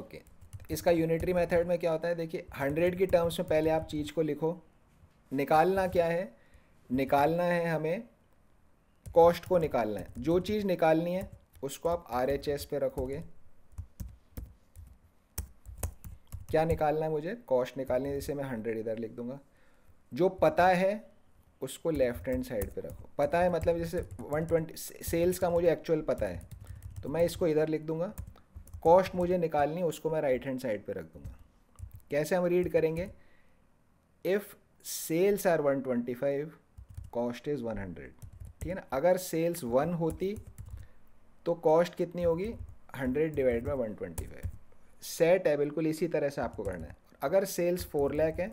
ओके इसका यूनिटरी मेथड में क्या होता है देखिए हंड्रेड की टर्म्स में पहले आप चीज़ को लिखो निकालना क्या है निकालना है हमें कॉस्ट को निकालना है जो चीज़ निकालनी है उसको आप आर एच एस पे रखोगे क्या निकालना है मुझे कॉस्ट निकालनी है जैसे मैं हंड्रेड इधर लिख दूंगा जो पता है उसको लेफ्ट हैंड साइड पे रखो पता है मतलब जैसे वन ट्वेंटी सेल्स का मुझे एक्चुअल पता है तो मैं इसको इधर लिख दूंगा कॉस्ट मुझे निकालनी उसको मैं राइट हैंड साइड पे रख दूंगा कैसे हम रीड करेंगे if sales are 125 cost is one ठीक है ना अगर सेल्स वन होती तो कॉस्ट कितनी होगी 100 डिवाइड बाय 125 सेट है बिल्कुल इसी तरह से आपको करना है अगर सेल्स फोर लैक है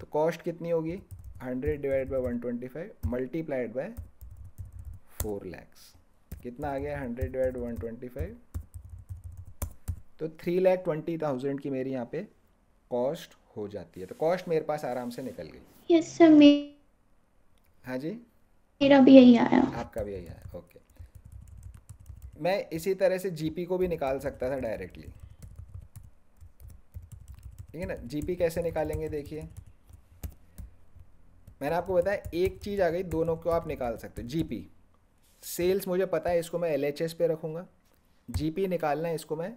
तो कॉस्ट कितनी होगी 100 divide by 125 multiplied by four lakhs कितना आ गया 100 डिवाइड 125 तो थ्री लैख ट्वेंटी थाउजेंड की मेरी यहाँ पे कॉस्ट हो जाती है तो कॉस्ट मेरे पास आराम से निकल गई यस सर हाँ जी मेरा भी यही आया आपका भी यही आया ओके मैं इसी तरह से जीपी को भी निकाल सकता था डायरेक्टली ठीक है ना जीपी कैसे निकालेंगे देखिए मैंने आपको बताया एक चीज़ आ गई दोनों को आप निकाल सकते हो जीपी सेल्स मुझे पता है इसको मैं एलएचएस पे रखूँगा जीपी निकालना है इसको मैं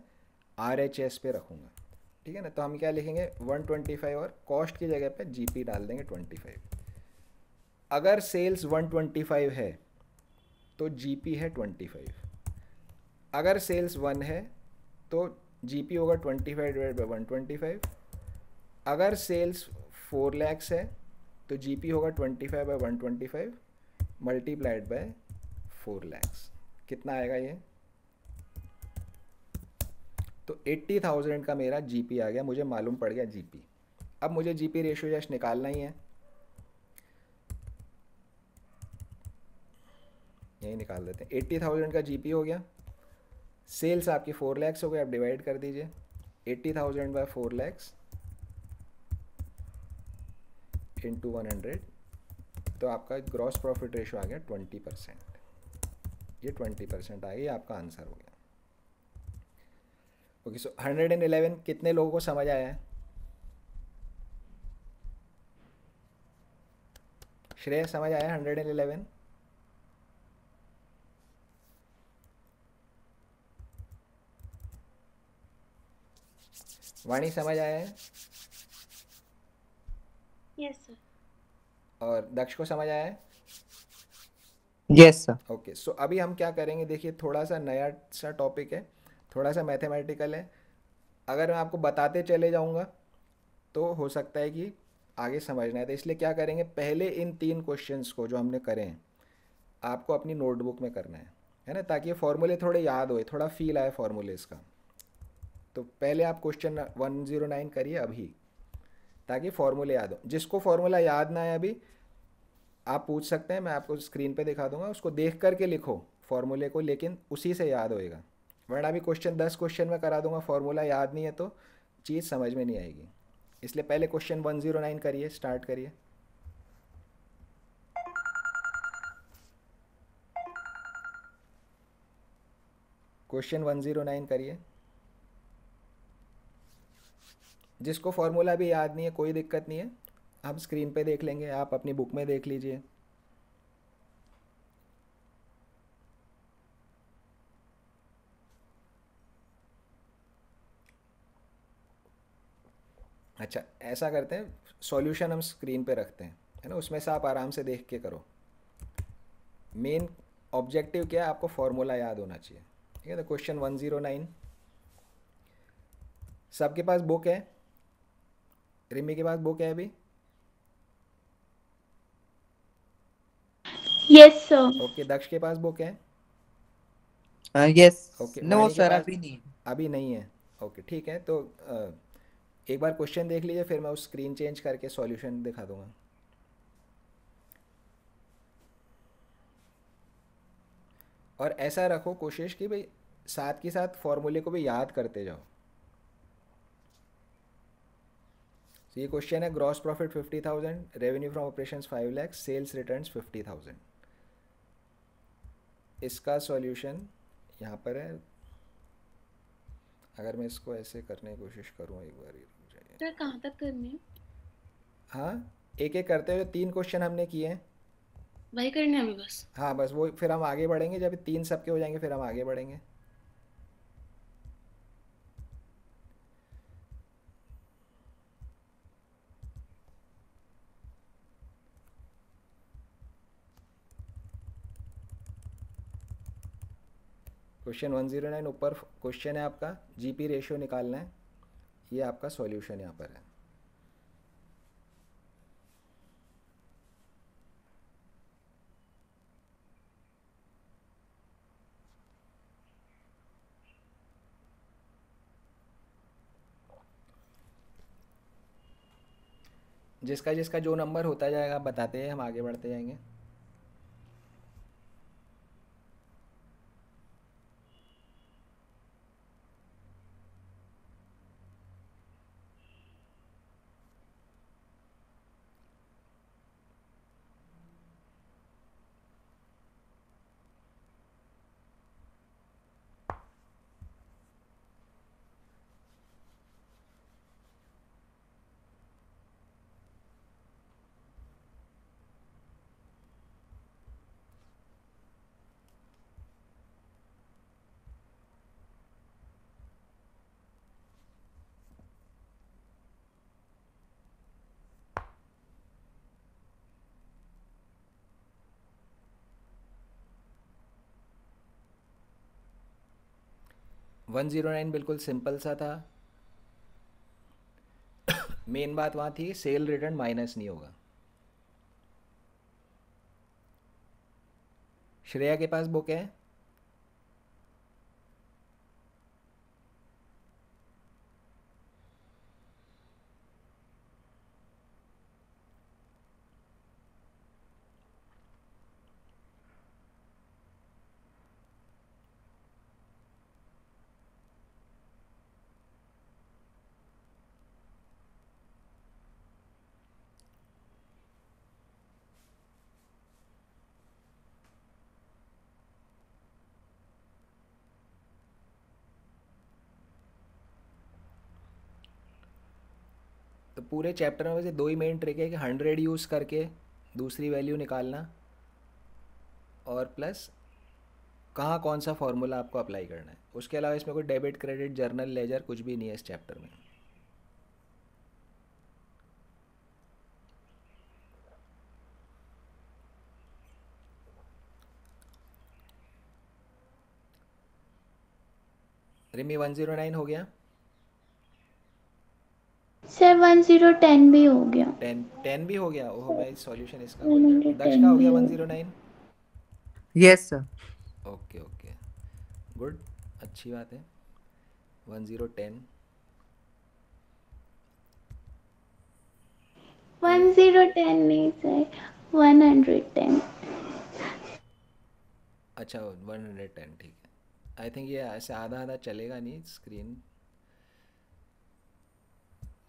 आर एच एस पे रखूँगा ठीक है ना तो हम क्या लिखेंगे 125 और कॉस्ट की जगह पे जीपी डाल देंगे 25 अगर सेल्स 125 है तो जीपी है 25 अगर सेल्स 1 है तो जीपी होगा 25 डिवाइड बाई वन ट्वेंटी अगर सेल्स 4 लैक्स है तो जीपी होगा 25 by one twenty multiplied by 4 lakhs कितना आएगा ये तो 80,000 का मेरा जीपी आ गया मुझे मालूम पड़ गया जीपी अब मुझे जीपी रेशियो जस्ट निकालना ही है यही निकाल देते हैं 80,000 का जीपी हो गया सेल्स आपकी 4 लैक्स हो गए आप डिवाइड कर दीजिए 80,000 thousand by four lakhs into one तो आपका ग्रॉस प्रॉफिट रेशो आ गया 20% ये 20% परसेंट आ गया आपका आंसर हो गया okay so hundred and eleven कितने लोगों को समझ आया है श्रेय समझ आया हंड्रेड एंड इलेवन वाणी समझ आया है yes, sir. और दक्ष को समझ आया है यस सर ओके सो अभी हम क्या करेंगे देखिए थोड़ा सा नया सा टॉपिक है थोड़ा सा मैथमेटिकल है अगर मैं आपको बताते चले जाऊँगा तो हो सकता है कि आगे समझना है तो इसलिए क्या करेंगे पहले इन तीन क्वेश्चंस को जो हमने करे हैं आपको अपनी नोटबुक में करना है है ना ताकि ये फॉर्मूले थोड़े याद होए थोड़ा फील आए फॉर्मूले इसका तो पहले आप क्वेश्चन वन जीरो नाइन करिए अभी ताकि फॉर्मूले याद हो जिसको फॉर्मूला याद ना आए अभी आप पूछ सकते हैं मैं आपको स्क्रीन पर दिखा दूंगा उसको देख करके लिखो फॉर्मूले को लेकिन उसी से याद होएगा वरना अभी क्वेश्चन दस क्वेश्चन में करा दूंगा फॉर्मूला याद नहीं है तो चीज़ समझ में नहीं आएगी इसलिए पहले क्वेश्चन वन जीरो नाइन करिए स्टार्ट करिए क्वेश्चन वन जीरो नाइन करिए जिसको फॉर्मूला भी याद नहीं है कोई दिक्कत नहीं है हम स्क्रीन पे देख लेंगे आप अपनी बुक में देख लीजिए अच्छा ऐसा करते हैं सॉल्यूशन हम स्क्रीन पे रखते हैं है ना उसमें से आप आराम से देख के करो मेन ऑब्जेक्टिव क्या है आपको फॉर्मूला याद होना चाहिए ठीक है तो क्वेश्चन वन ज़ीरो नाइन सबके पास बुक है रिमी के पास बुक है अभी यस सर ओके दक्ष के पास बुक है यस ओके नो सर अभी नहीं अभी नहीं है ओके okay, ठीक है तो uh, एक बार क्वेश्चन देख लीजिए फिर मैं उस स्क्रीन चेंज करके सॉल्यूशन दिखा दूंगा और ऐसा रखो कोशिश कि भाई साथ के साथ फॉर्मूले को भी याद करते जाओ तो ये क्वेश्चन है gross profit fifty thousand revenue from operations five lakhs sales returns fifty thousand इसका सॉल्यूशन यहाँ पर है अगर मैं इसको ऐसे करने की कोशिश करूँ एक बार चैप्टर तो कहाँ तक करने हाँ एक एक करते हुए तीन क्वेश्चन हमने किए हैं वही करने हमें बस हाँ बस वो फिर हम आगे बढ़ेंगे जब तीन सबके हो जाएंगे फिर हम आगे बढ़ेंगे क्वेश्चन वन जीरो नाइन ऊपर क्वेश्चन है आपका जीपी रेशियो निकालना है ये आपका सॉल्यूशन यहाँ पर है जिसका जिसका जो नंबर होता जाएगा बताते हैं हम आगे बढ़ते जाएंगे वन ज़ीरो नाइन बिल्कुल सिंपल सा था मेन बात वहाँ थी सेल रिटर्न माइनस नहीं होगा श्रेया के पास बुक है पूरे चैप्टर में वैसे दो ही मेन ट्रिक है कि हंड्रेड यूज़ करके दूसरी वैल्यू निकालना और प्लस कहाँ कौन सा फॉर्मूला आपको अप्लाई करना है उसके अलावा इसमें कोई डेबिट क्रेडिट जर्नल लेजर कुछ भी नहीं है इस चैप्टर में रिमी वन ज़ीरो नाइन हो गया सर वन जीरो टेन भी हो गया टेन टेन भी हो गया ओह भाई सॉल्यूशन इसका हो गया दक्ष का हो गया one zero nine yes sir okay okay good अच्छी बात है one zero ten one zero ten नहीं सर वन हंड्रेड टेन अच्छा वन हंड्रेड टेन ठीक है आई थिंक ये ऐसे आधा आधा चलेगा नहीं स्क्रीन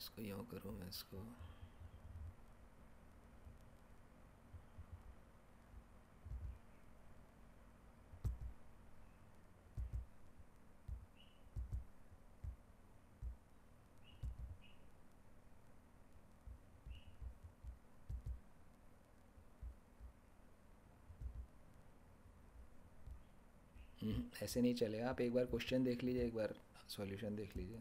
इसको यूँ करूँ मैं इसको हम्म, ऐसे नहीं चलेगा आप एक बार क्वेश्चन देख लीजिए एक बार सॉल्यूशन देख लीजिए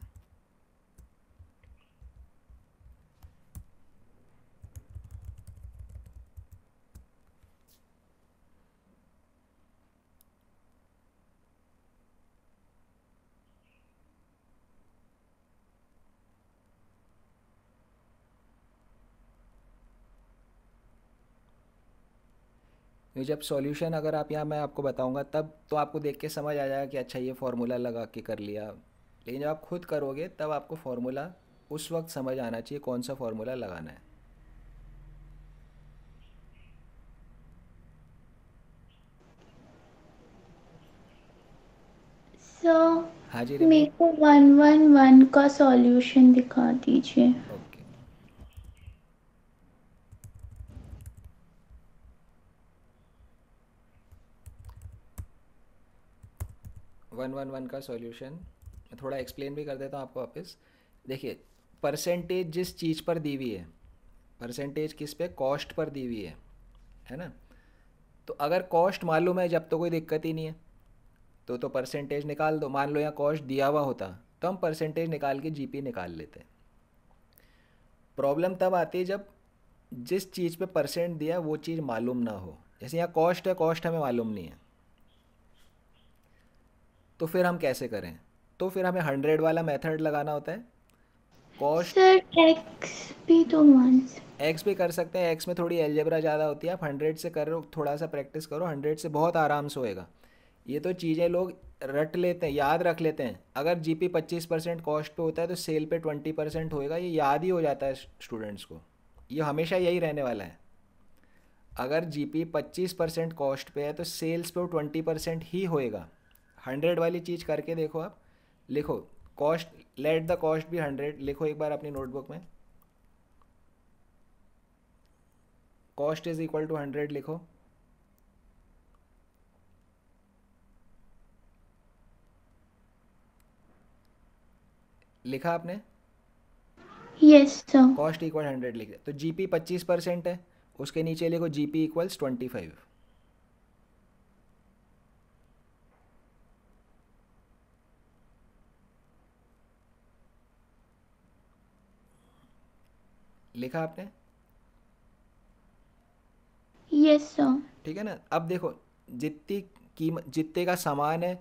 ये जब सॉल्यूशन अगर आप यहाँ मैं आपको बताऊँगा तब तो आपको देख के समझ आ जाएगा कि अच्छा ये फार्मूला लगा के कर लिया लेकिन जब आप खुद करोगे तब आपको फार्मूला उस वक्त समझ आना चाहिए कौन सा फार्मूला लगाना है सो so, हाँ जी मेरे को वन वन वन का सॉल्यूशन दिखा दीजिए वन वन वन का सॉल्यूशन मैं थोड़ा एक्सप्लेन भी कर देता हूँ आपको वापस देखिए परसेंटेज जिस चीज़ पर दी हुई है परसेंटेज किस पे कॉस्ट पर दी हुई है है ना तो अगर कॉस्ट मालूम है जब तो कोई दिक्कत ही नहीं है तो तो परसेंटेज निकाल दो मान लो यहाँ कॉस्ट दिया हुआ होता तो हम परसेंटेज निकाल के जीपी निकाल लेते हैं प्रॉब्लम तब आती है जब जिस चीज़ पे परसेंट दिया वो चीज़ मालूम ना हो जैसे यहाँ कॉस्ट है कॉस्ट हमें मालूम नहीं है तो फिर हम कैसे करें तो फिर हमें हंड्रेड वाला मेथड लगाना होता है कॉस्ट एक्स भी तो एक्स भी कर सकते हैं एक्स में थोड़ी एलजेब्रा ज़्यादा होती है आप हंड्रेड से करो थोड़ा सा प्रैक्टिस करो हंड्रेड से बहुत आराम से होएगा ये तो चीज़ें लोग रट लेते हैं याद रख लेते हैं अगर जी पी पच्चीस परसेंट कॉस्ट पे होता है तो सेल पे ट्वेंटी परसेंट होएगा ये याद ही हो जाता है स्टूडेंट्स को ये हमेशा यही रहने वाला है अगर जी पी पच्चीस परसेंट कॉस्ट पे है तो सेल्स पे वो परसेंट ही होएगा हंड्रेड वाली चीज़ करके देखो आप लिखो कॉस्ट लेट द कॉस्ट भी हंड्रेड लिखो एक बार अपनी नोटबुक में cost is equal to hundred लिखो लिखा आपने यस कॉस्ट इक्वल हंड्रेड लिखा तो जीपी पच्चीस परसेंट है उसके नीचे लिखो जीपी इक्वल्स ट्वेंटी फाइव लिखा आपने यस yes, सर ठीक है ना अब देखो जितनी कीमत जितने का सामान है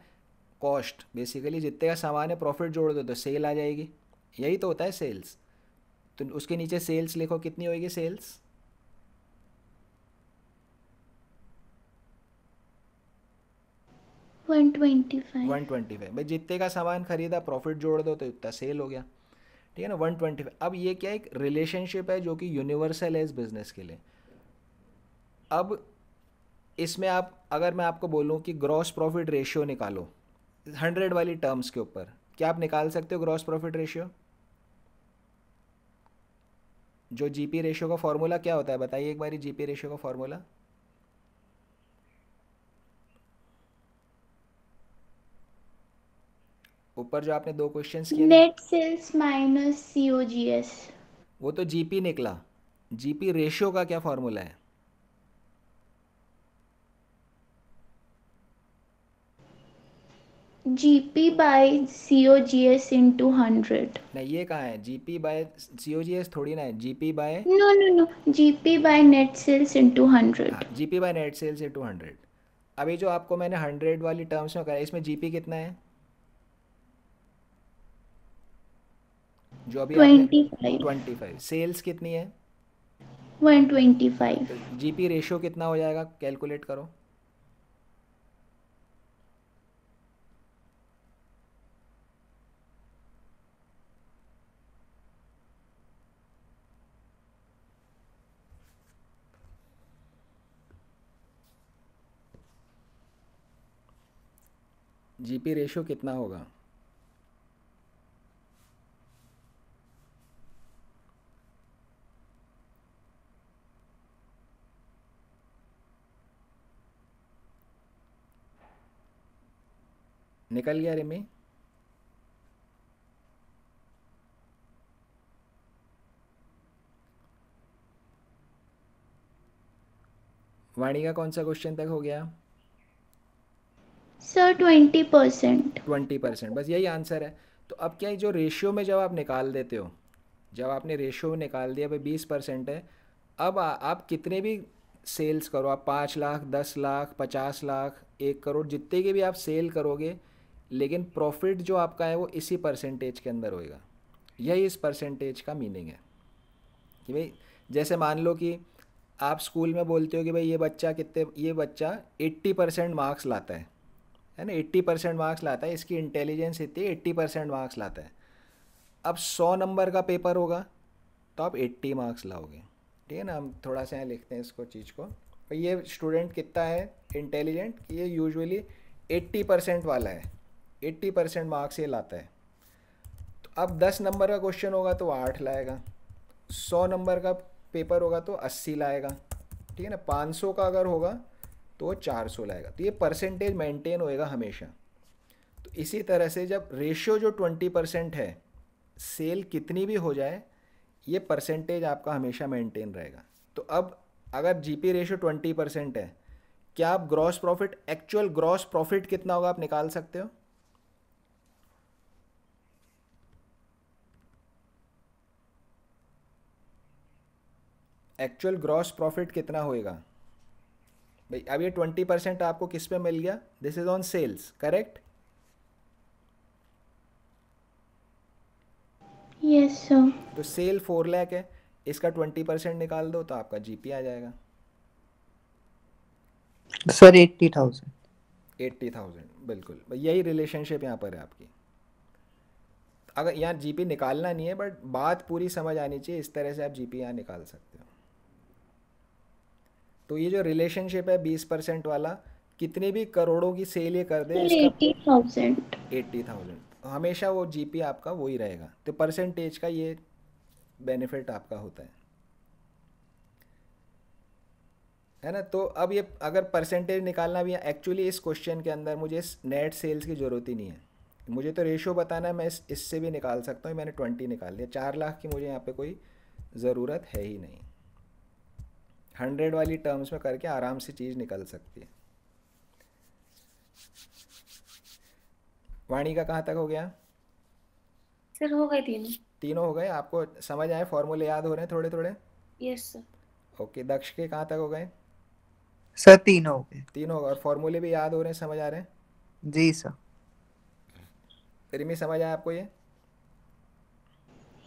कॉस्ट बेसिकली जितने का सामान है प्रॉफिट जोड़ दो तो सेल आ जाएगी यही तो होता है सेल्स तो उसके नीचे सेल्स लिखो कितनी होगी सेल्स वन ट्वेंटी फाइव भाई जितने का सामान खरीदा प्रॉफिट जोड़ दो तो उतना सेल हो गया ठीक है ना वन ट्वेंटी फाइव अब ये क्या एक रिलेशनशिप है जो कि यूनिवर्सल है इस बिज़नेस के लिए अब इसमें आप अगर मैं आपको बोलूँ कि ग्रॉस प्रॉफिट रेशियो निकालो हंड्रेड वाली टर्म्स के ऊपर क्या आप निकाल सकते हो ग्रॉस प्रॉफिट रेशियो जो जीपी रेशियो का फॉर्मूला क्या होता है बताइए एक बार जीपी रेशियो का फॉर्मूला ऊपर जो आपने दो क्वेश्चन किए नेट सेल्स माइनस सीओजीएस वो तो जीपी निकला जीपी रेशियो का क्या फॉर्मूला है जीपी बाय सीओजीएस इनटू 100 नहीं ये कहा है जीपी बाय सीओजीएस थोड़ी ना है GP by no no no GP by net sales into 100 GP by net sales into 100 अभी जो आपको मैंने 100 वाली टर्म्स में कहा इसमें जीपी कितना है जो अभी ट्वेंटी फाइव सेल्स कितनी है one twenty five GP ratio कितना हो जाएगा कैलकुलेट करो जीपी रेशियो कितना होगा निकल गया में वाणी का कौन सा क्वेश्चन तक हो गया sir twenty percent twenty percent बस यही आंसर है तो अब क्या है जो रेशियो में जब आप निकाल देते हो जब आपने रेशियो में निकाल दिया भाई बीस परसेंट है अब आ, आप कितने भी सेल्स करो आप पाँच लाख दस लाख पचास लाख एक करोड़ जितने के भी आप सेल करोगे लेकिन प्रॉफिट जो आपका है वो इसी परसेंटेज के अंदर होएगा यही इस परसेंटेज का मीनिंग है कि भाई जैसे मान लो कि आप स्कूल में बोलते हो कि भाई ये बच्चा कितने ये बच्चा 80 परसेंट मार्क्स लाता है है ना 80 परसेंट मार्क्स लाता है इसकी इंटेलिजेंस इतनी एट्टी परसेंट मार्क्स लाता है अब सौ नंबर का पेपर होगा तो आप एट्टी मार्क्स लाओगे ठीक है ना हम थोड़ा सा यहाँ लिखते हैं इसको चीज़ को तो ये स्टूडेंट कितना है इंटेलिजेंट कि ये यूजुअली एट्टी परसेंट वाला है एट्टी परसेंट मार्क्स ये लाता है तो अब दस नंबर का क्वेश्चन होगा तो आठ लाएगा सौ नंबर का पेपर होगा तो अस्सी लाएगा ठीक है ना पाँच सौ का अगर होगा तो चार सौ लाएगा तो ये परसेंटेज मेंटेन होएगा हमेशा तो इसी तरह से जब रेशियो जो ट्वेंटी परसेंट है सेल कितनी भी हो जाए ये परसेंटेज आपका हमेशा मेंटेन रहेगा तो अब अगर जीपी रेशियो ट्वेंटी परसेंट है क्या आप gross profit actual gross profit कितना होगा आप निकाल सकते हो एक्चुअल ग्रॉस प्रॉफिट कितना होएगा भाई अब ये ट्वेंटी परसेंट आपको किस पे मिल गया this is on sales correct yes sir तो सेल फोर लैक है इसका ट्वेंटी परसेंट निकाल दो तो आपका जीपी आ जाएगा sir eighty thousand eighty thousand बिल्कुल यही रिलेशनशिप यहाँ पर है आपकी अगर यहाँ जीपी निकालना नहीं है बट बात पूरी समझ आनी चाहिए इस तरह से आप जीपी यहाँ निकाल सकते हो तो ये जो रिलेशनशिप है बीस परसेंट वाला कितने भी करोड़ों की सेल ये कर दे एट्टी थाउजेंड एट्टी थाउजेंड हमेशा वो जीपी आपका वही रहेगा तो परसेंटेज का ये बेनिफिट आपका होता है है ना तो अब ये अगर परसेंटेज निकालना भी एक्चुअली इस क्वेश्चन के अंदर मुझे इस नेट सेल्स की ज़रूरत ही नहीं है मुझे तो रेशियो बताना है मैं इस इससे भी निकाल सकता हूँ मैंने ट्वेंटी निकाल लिया चार लाख की मुझे यहाँ पे कोई ज़रूरत है ही नहीं हंड्रेड वाली टर्म्स में करके आराम से चीज़ निकल सकती है वाणी का कहाँ तक हो गया सर हो गए तीनों तीनों हो गए आपको समझ आए फॉर्मूले याद हो रहे हैं थोड़े थोड़े यस सर ओके दक्ष के कहाँ तक हो गए सर तीनों हो गए तीनों हो गए और फॉर्मूले भी याद हो रहे हैं समझ आ रहे हैं जी सर रिमी समझ आया आपको ये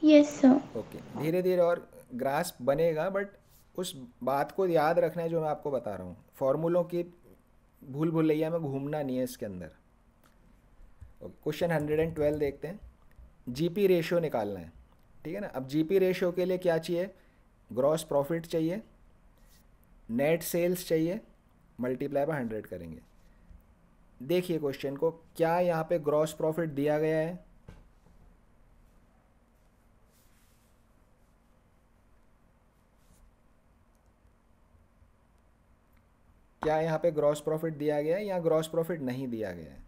यस सर ओके धीरे धीरे और ग्रास बनेगा बट उस बात को याद रखना है जो मैं आपको बता रहा हूँ फॉर्मूलों की भूल भुलैया में घूमना नहीं है इसके अंदर क्वेश्चन हंड्रेड एंड ट्वेल्व देखते हैं जीपी रेशियो निकालना है ठीक है ना अब जीपी रेशियो के लिए क्या चाहिए ग्रॉस प्रॉफिट चाहिए नेट सेल्स चाहिए मल्टीप्लाई बाय हंड्रेड करेंगे देखिए क्वेश्चन को क्या यहाँ पे ग्रॉस प्रॉफिट दिया गया है क्या यहाँ पे ग्रॉस प्रॉफिट दिया गया है यहाँ ग्रॉस प्रॉफिट नहीं दिया गया है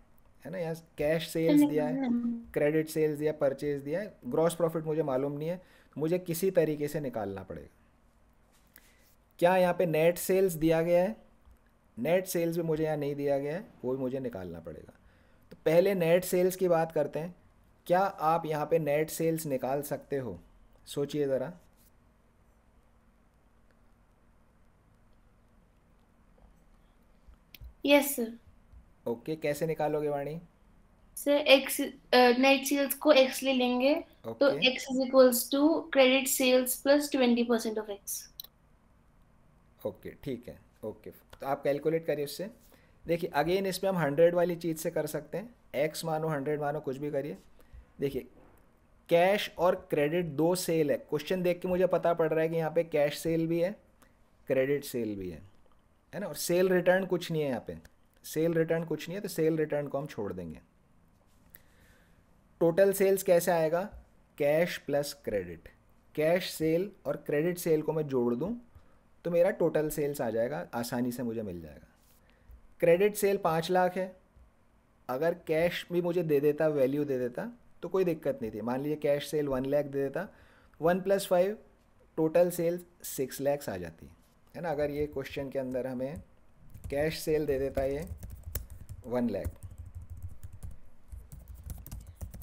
है ना यहाँ कैश सेल्स दिया है क्रेडिट सेल्स दिया परचेज दिया है ग्रॉस प्रॉफिट मुझे मालूम नहीं है मुझे किसी तरीके से निकालना पड़ेगा क्या यहाँ पे नेट सेल्स दिया गया है नेट सेल्स भी मुझे यहाँ नहीं दिया गया है वो भी मुझे निकालना पड़ेगा तो पहले नेट सेल्स की बात करते हैं क्या आप यहाँ पे नेट सेल्स निकाल सकते हो सोचिए ज़रा यस सर ओके कैसे निकालोगे Vani sir X net sales को एक्स ले लेंगे तो okay. तो X is equals to credit sales plus twenty percent of X okay ठीक है ओके okay. तो आप कैलकुलेट करिए उससे देखिए अगेन इसमें हम हंड्रेड वाली चीज़ से कर सकते हैं एक्स मानो हंड्रेड मानो कुछ भी करिए देखिए कैश और क्रेडिट दो सेल है क्वेश्चन देख के मुझे पता पड़ रहा है कि यहाँ पे कैश सेल भी है क्रेडिट सेल भी है है ना और सेल रिटर्न कुछ नहीं है यहाँ पे सेल रिटर्न कुछ नहीं है तो सेल रिटर्न को हम छोड़ देंगे टोटल सेल्स कैसे आएगा cash plus credit cash sale और क्रेडिट सेल को मैं जोड़ दूँ तो मेरा टोटल सेल्स आ जाएगा आसानी से मुझे मिल जाएगा क्रेडिट सेल पाँच लाख है अगर कैश भी मुझे दे देता वैल्यू दे देता तो कोई दिक्कत नहीं थी मान लीजिए कैश सेल वन लैख दे देता one plus five total sales six lakhs आ जाती है ना अगर ये क्वेश्चन के अंदर हमें कैश सेल दे देता ये वन लैख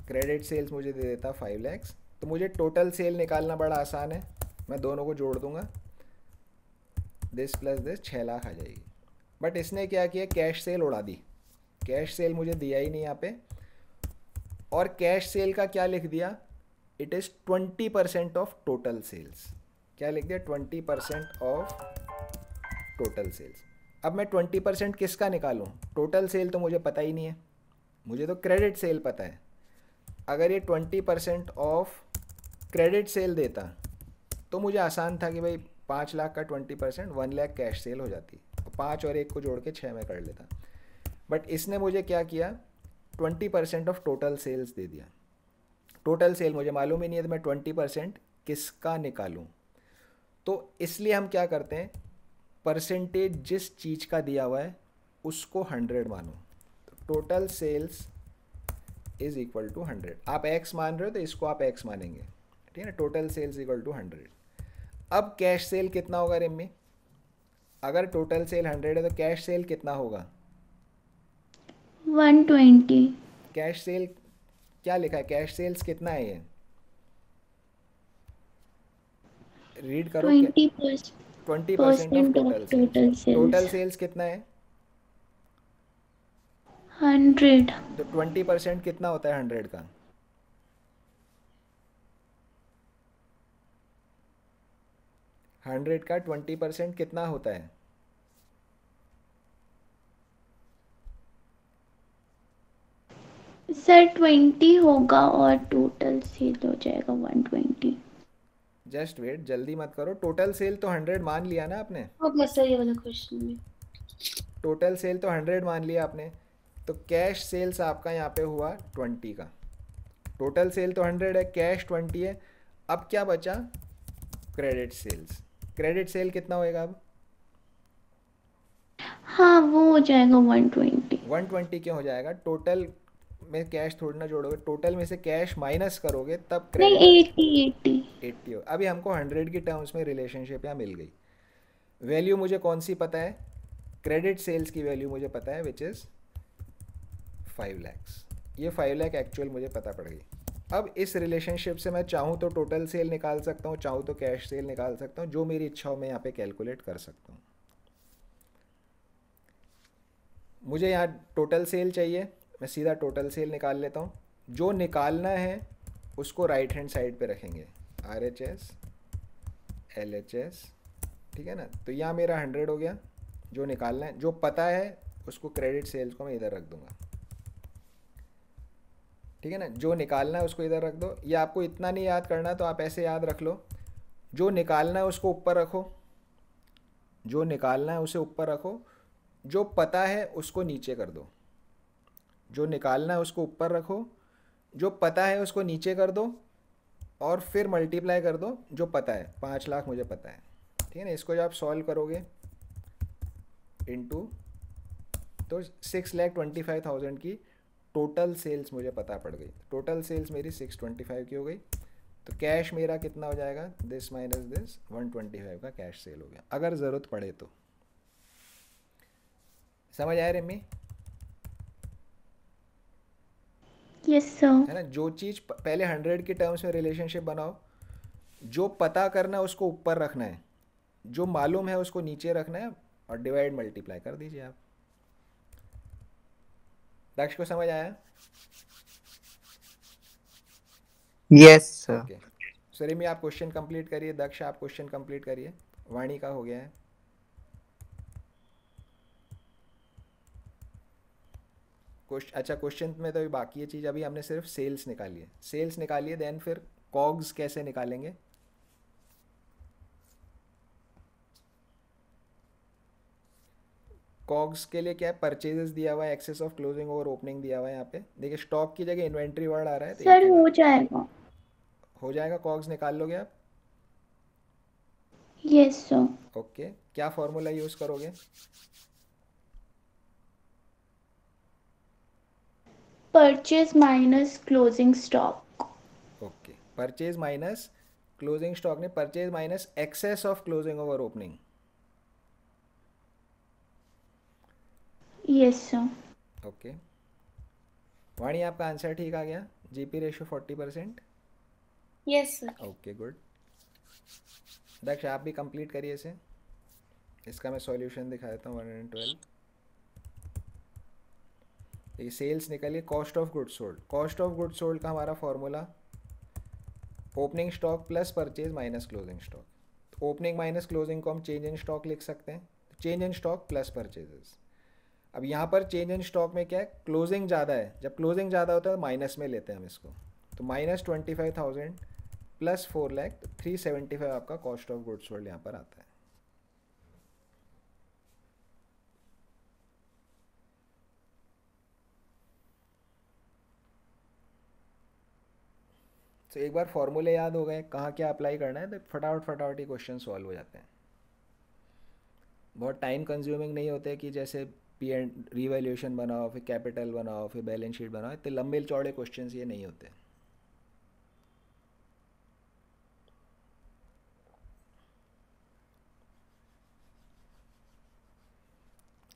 क्रेडिट सेल्स मुझे दे देता फाइव लैक्स तो मुझे टोटल सेल निकालना बड़ा आसान है मैं दोनों को जोड़ दूंगा दिस प्लस दिस छः लाख आ जाएगी बट इसने क्या किया कैश सेल उड़ा दी कैश सेल मुझे दिया ही नहीं यहाँ पे और कैश सेल का क्या लिख दिया it is twenty percent of total sales क्या लिख दिया twenty percent of total sales अब मैं ट्वेंटी परसेंट किसका निकालूँ टोटल सेल तो मुझे पता ही नहीं है मुझे तो क्रेडिट सेल पता है अगर ये twenty percent of credit sale देता तो मुझे आसान था कि भाई पाँच लाख का twenty percent one lakh cash sale हो जाती तो पाँच और एक को जोड़ के छः में कर लेता बट इसने मुझे क्या किया twenty percent of total sales दे दिया टोटल सेल मुझे मालूम ही नहीं है तो मैं ट्वेंटी परसेंट किसका निकालूँ तो इसलिए हम क्या करते हैं परसेंटेज जिस चीज़ का दिया हुआ है उसको हंड्रेड मानो तो total sales is equal to hundred आप एक्स मान रहे हो तो इसको आप एक्स मानेंगे ठीक है ना total sales equal to hundred अब कैश सेल कितना होगा में अगर टोटल सेल हंड्रेड है तो कैश सेल कितना होगा वन ट्वेंटी कैश सेल क्या लिखा है कैश सेल्स कितना है ये रीड करो twenty plus twenty percent of total total sales कितना है हंड्रेड तो ट्वेंटी परसेंट कितना होता है हंड्रेड का हंड्रेड का ट्वेंटी परसेंट कितना होता है सर ट्वेंटी होगा और टोटल सेल हो जाएगा वन ट्वेंटी जस्ट वेट जल्दी मत करो टोटल सेल तो हंड्रेड मान लिया ना आपने ओके सर ये वाला क्वेश्चन टोटल सेल तो हंड्रेड मान लिया आपने तो कैश सेल्स आपका यहाँ पे हुआ ट्वेंटी का टोटल सेल तो हंड्रेड है कैश ट्वेंटी है अब क्या बचा क्रेडिट सेल्स क्रेडिट सेल कितना होएगा अब हाँ वो हो जाएगा वन ट्वेंटी वन ट्वेंटी क्यों हो जाएगा टोटल में कैश थोड़ी ना जोड़ोगे टोटल में से कैश माइनस करोगे तब 80 अभी हमको हंड्रेड की टर्म्स में रिलेशनशिप यहाँ मिल गई वैल्यू मुझे कौन सी पता है क्रेडिट सेल्स की वैल्यू मुझे पता है विच इज़ फाइव लैक्स ये फाइव लैख एक्चुअल मुझे पता पड़ गई अब इस रिलेशनशिप से मैं चाहूँ तो टोटल सेल निकाल सकता हूँ चाहूँ तो कैश सेल निकाल सकता हूँ जो मेरी इच्छा हो मैं यहाँ पे कैलकुलेट कर सकता हूँ मुझे यहाँ टोटल सेल चाहिए मैं सीधा टोटल सेल निकाल लेता हूँ जो निकालना है उसको राइट हैंड साइड पे रखेंगे R H S L H S ठीक है ना तो यहाँ मेरा हंड्रेड हो गया जो निकालना है जो पता है उसको क्रेडिट सेल्स को मैं इधर रख दूँगा ठीक है ना जो निकालना है उसको इधर रख दो या आपको इतना नहीं याद करना तो आप ऐसे याद रख लो जो निकालना है उसको ऊपर रखो जो निकालना है उसे ऊपर रखो जो पता है उसको नीचे कर दो जो निकालना है उसको ऊपर रखो जो पता है उसको नीचे कर दो और फिर मल्टीप्लाई कर दो जो पता है पाँच लाख मुझे पता है ठीक है ना इसको जब आप सॉल्व करोगे इनटू तो six lakh twenty five thousand की टोटल सेल्स मुझे पता पड़ गई टोटल सेल्स मेरी सिक्स ट्वेंटी फाइव की हो गई तो कैश मेरा कितना हो जाएगा this minus this one twenty five का कैश सेल हो गया अगर ज़रूरत पड़े तो समझ आए रम्मी yes, है ना जो चीज़ पहले हंड्रेड के टर्म्स में रिलेशनशिप बनाओ जो पता करना है उसको ऊपर रखना है जो मालूम है उसको नीचे रखना है और डिवाइड मल्टीप्लाई कर दीजिए आप दक्ष को समझ आया यस सर आप क्वेश्चन कंप्लीट करिए दक्ष आप क्वेश्चन कंप्लीट करिए वाणी का हो गया है क्वेश्चन अच्छा क्वेश्चन में तो अभी बाकी है चीज़ अभी हमने सिर्फ सेल्स निकाली है सेल्स निकालिए देन फिर कॉग्स कैसे निकालेंगे कॉग्स के लिए क्या है परचेजेस दिया हुआ है एक्सेस ऑफ क्लोजिंग और ओपनिंग दिया हुआ है यहाँ पे देखिए स्टॉक की जगह इन्वेंट्री वर्ड आ रहा है सर तो हो जाएगा हो जाएगा कॉग्स निकाल लोगे आप यस सर ओके क्या फॉर्मूला यूज करोगे purchase minus closing stock okay purchase minus closing stock ने purchase minus excess of closing over opening yes sir okay Vani आपका आंसर ठीक आ गया GP ratio forty percent yes sir okay good Daksh आप भी complete करिए इसे इसका मैं सॉल्यूशन दिखा देता हूँ वन एंड ट्वेल्व ये सेल्स निकालिए cost of goods sold cost of goods sold का हमारा formula opening stock plus purchase minus closing stock तो ओपनिंग माइनस क्लोजिंग को हम चेंज इन स्टॉक लिख सकते हैं change in stock plus purchases अब यहाँ पर चेंज इन स्टॉक में क्या है क्लोजिंग ज़्यादा है जब क्लोजिंग ज़्यादा होता है माइनस तो में लेते हैं हम इसको तो minus twenty five thousand plus four lakh three seventy five आपका कॉस्ट ऑफ गुड्स वर्ल्ड यहाँ पर आता है तो एक बार फॉर्मूले याद हो गए कहाँ क्या अप्लाई करना है तो फटाफट फटाफट ये क्वेश्चन सॉल्व हो जाते हैं बहुत टाइम कंज्यूमिंग नहीं होते कि जैसे पी एंड रिवेल्यूशन बनाओ फिर कैपिटल बनाओ फिर बैलेंस शीट बनाओ इतने लंबे चौड़े क्वेश्चन ये नहीं होते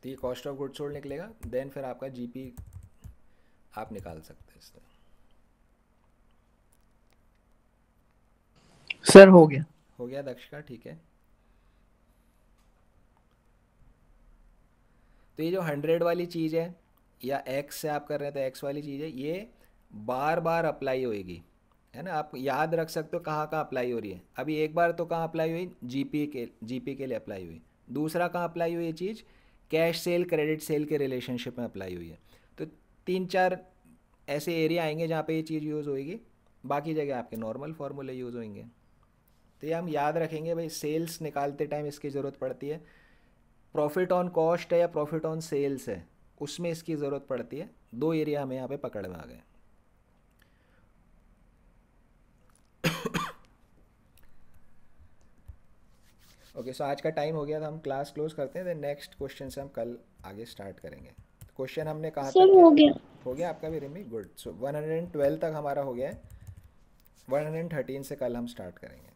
तो ये कॉस्ट ऑफ गुड सोल्ड निकलेगा देन फिर आपका जीपी आप निकाल सकते हैं इसमें सर हो गया हो गया दक्ष का ठीक है तो ये जो हंड्रेड वाली चीज़ है या एक्स से आप कर रहे थे एक्स तो वाली चीज़ है ये बार बार अप्लाई होएगी है ना आप याद रख सकते हो कहाँ कहाँ अप्लाई हो रही है अभी एक बार तो कहाँ अप्लाई हुई जीपी के जीपी के लिए अप्लाई हुई दूसरा कहाँ अप्लाई हुई ये चीज़ कैश सेल क्रेडिट सेल के रिलेशनशिप में अप्लाई हुई है तो तीन चार ऐसे एरिया आएंगे जहाँ पे ये चीज़ यूज़ होएगी बाकी जगह आपके नॉर्मल फार्मूले यूज़ होंगे तो ये हम याद रखेंगे भाई सेल्स निकालते टाइम इसकी ज़रूरत पड़ती है प्रॉफिट ऑन कॉस्ट है या प्रॉफिट ऑन सेल्स है उसमें इसकी ज़रूरत पड़ती है दो एरिया हमें यहाँ पे पकड़ में आ गए ओके सो आज का टाइम हो गया तो हम क्लास क्लोज करते हैं नेक्स्ट क्वेश्चन से हम कल आगे स्टार्ट करेंगे क्वेश्चन हमने कहा था हो गया हो गया आपका भी रिमी गुड सो 112 तक हमारा हो गया है 113 से कल हम स्टार्ट करेंगे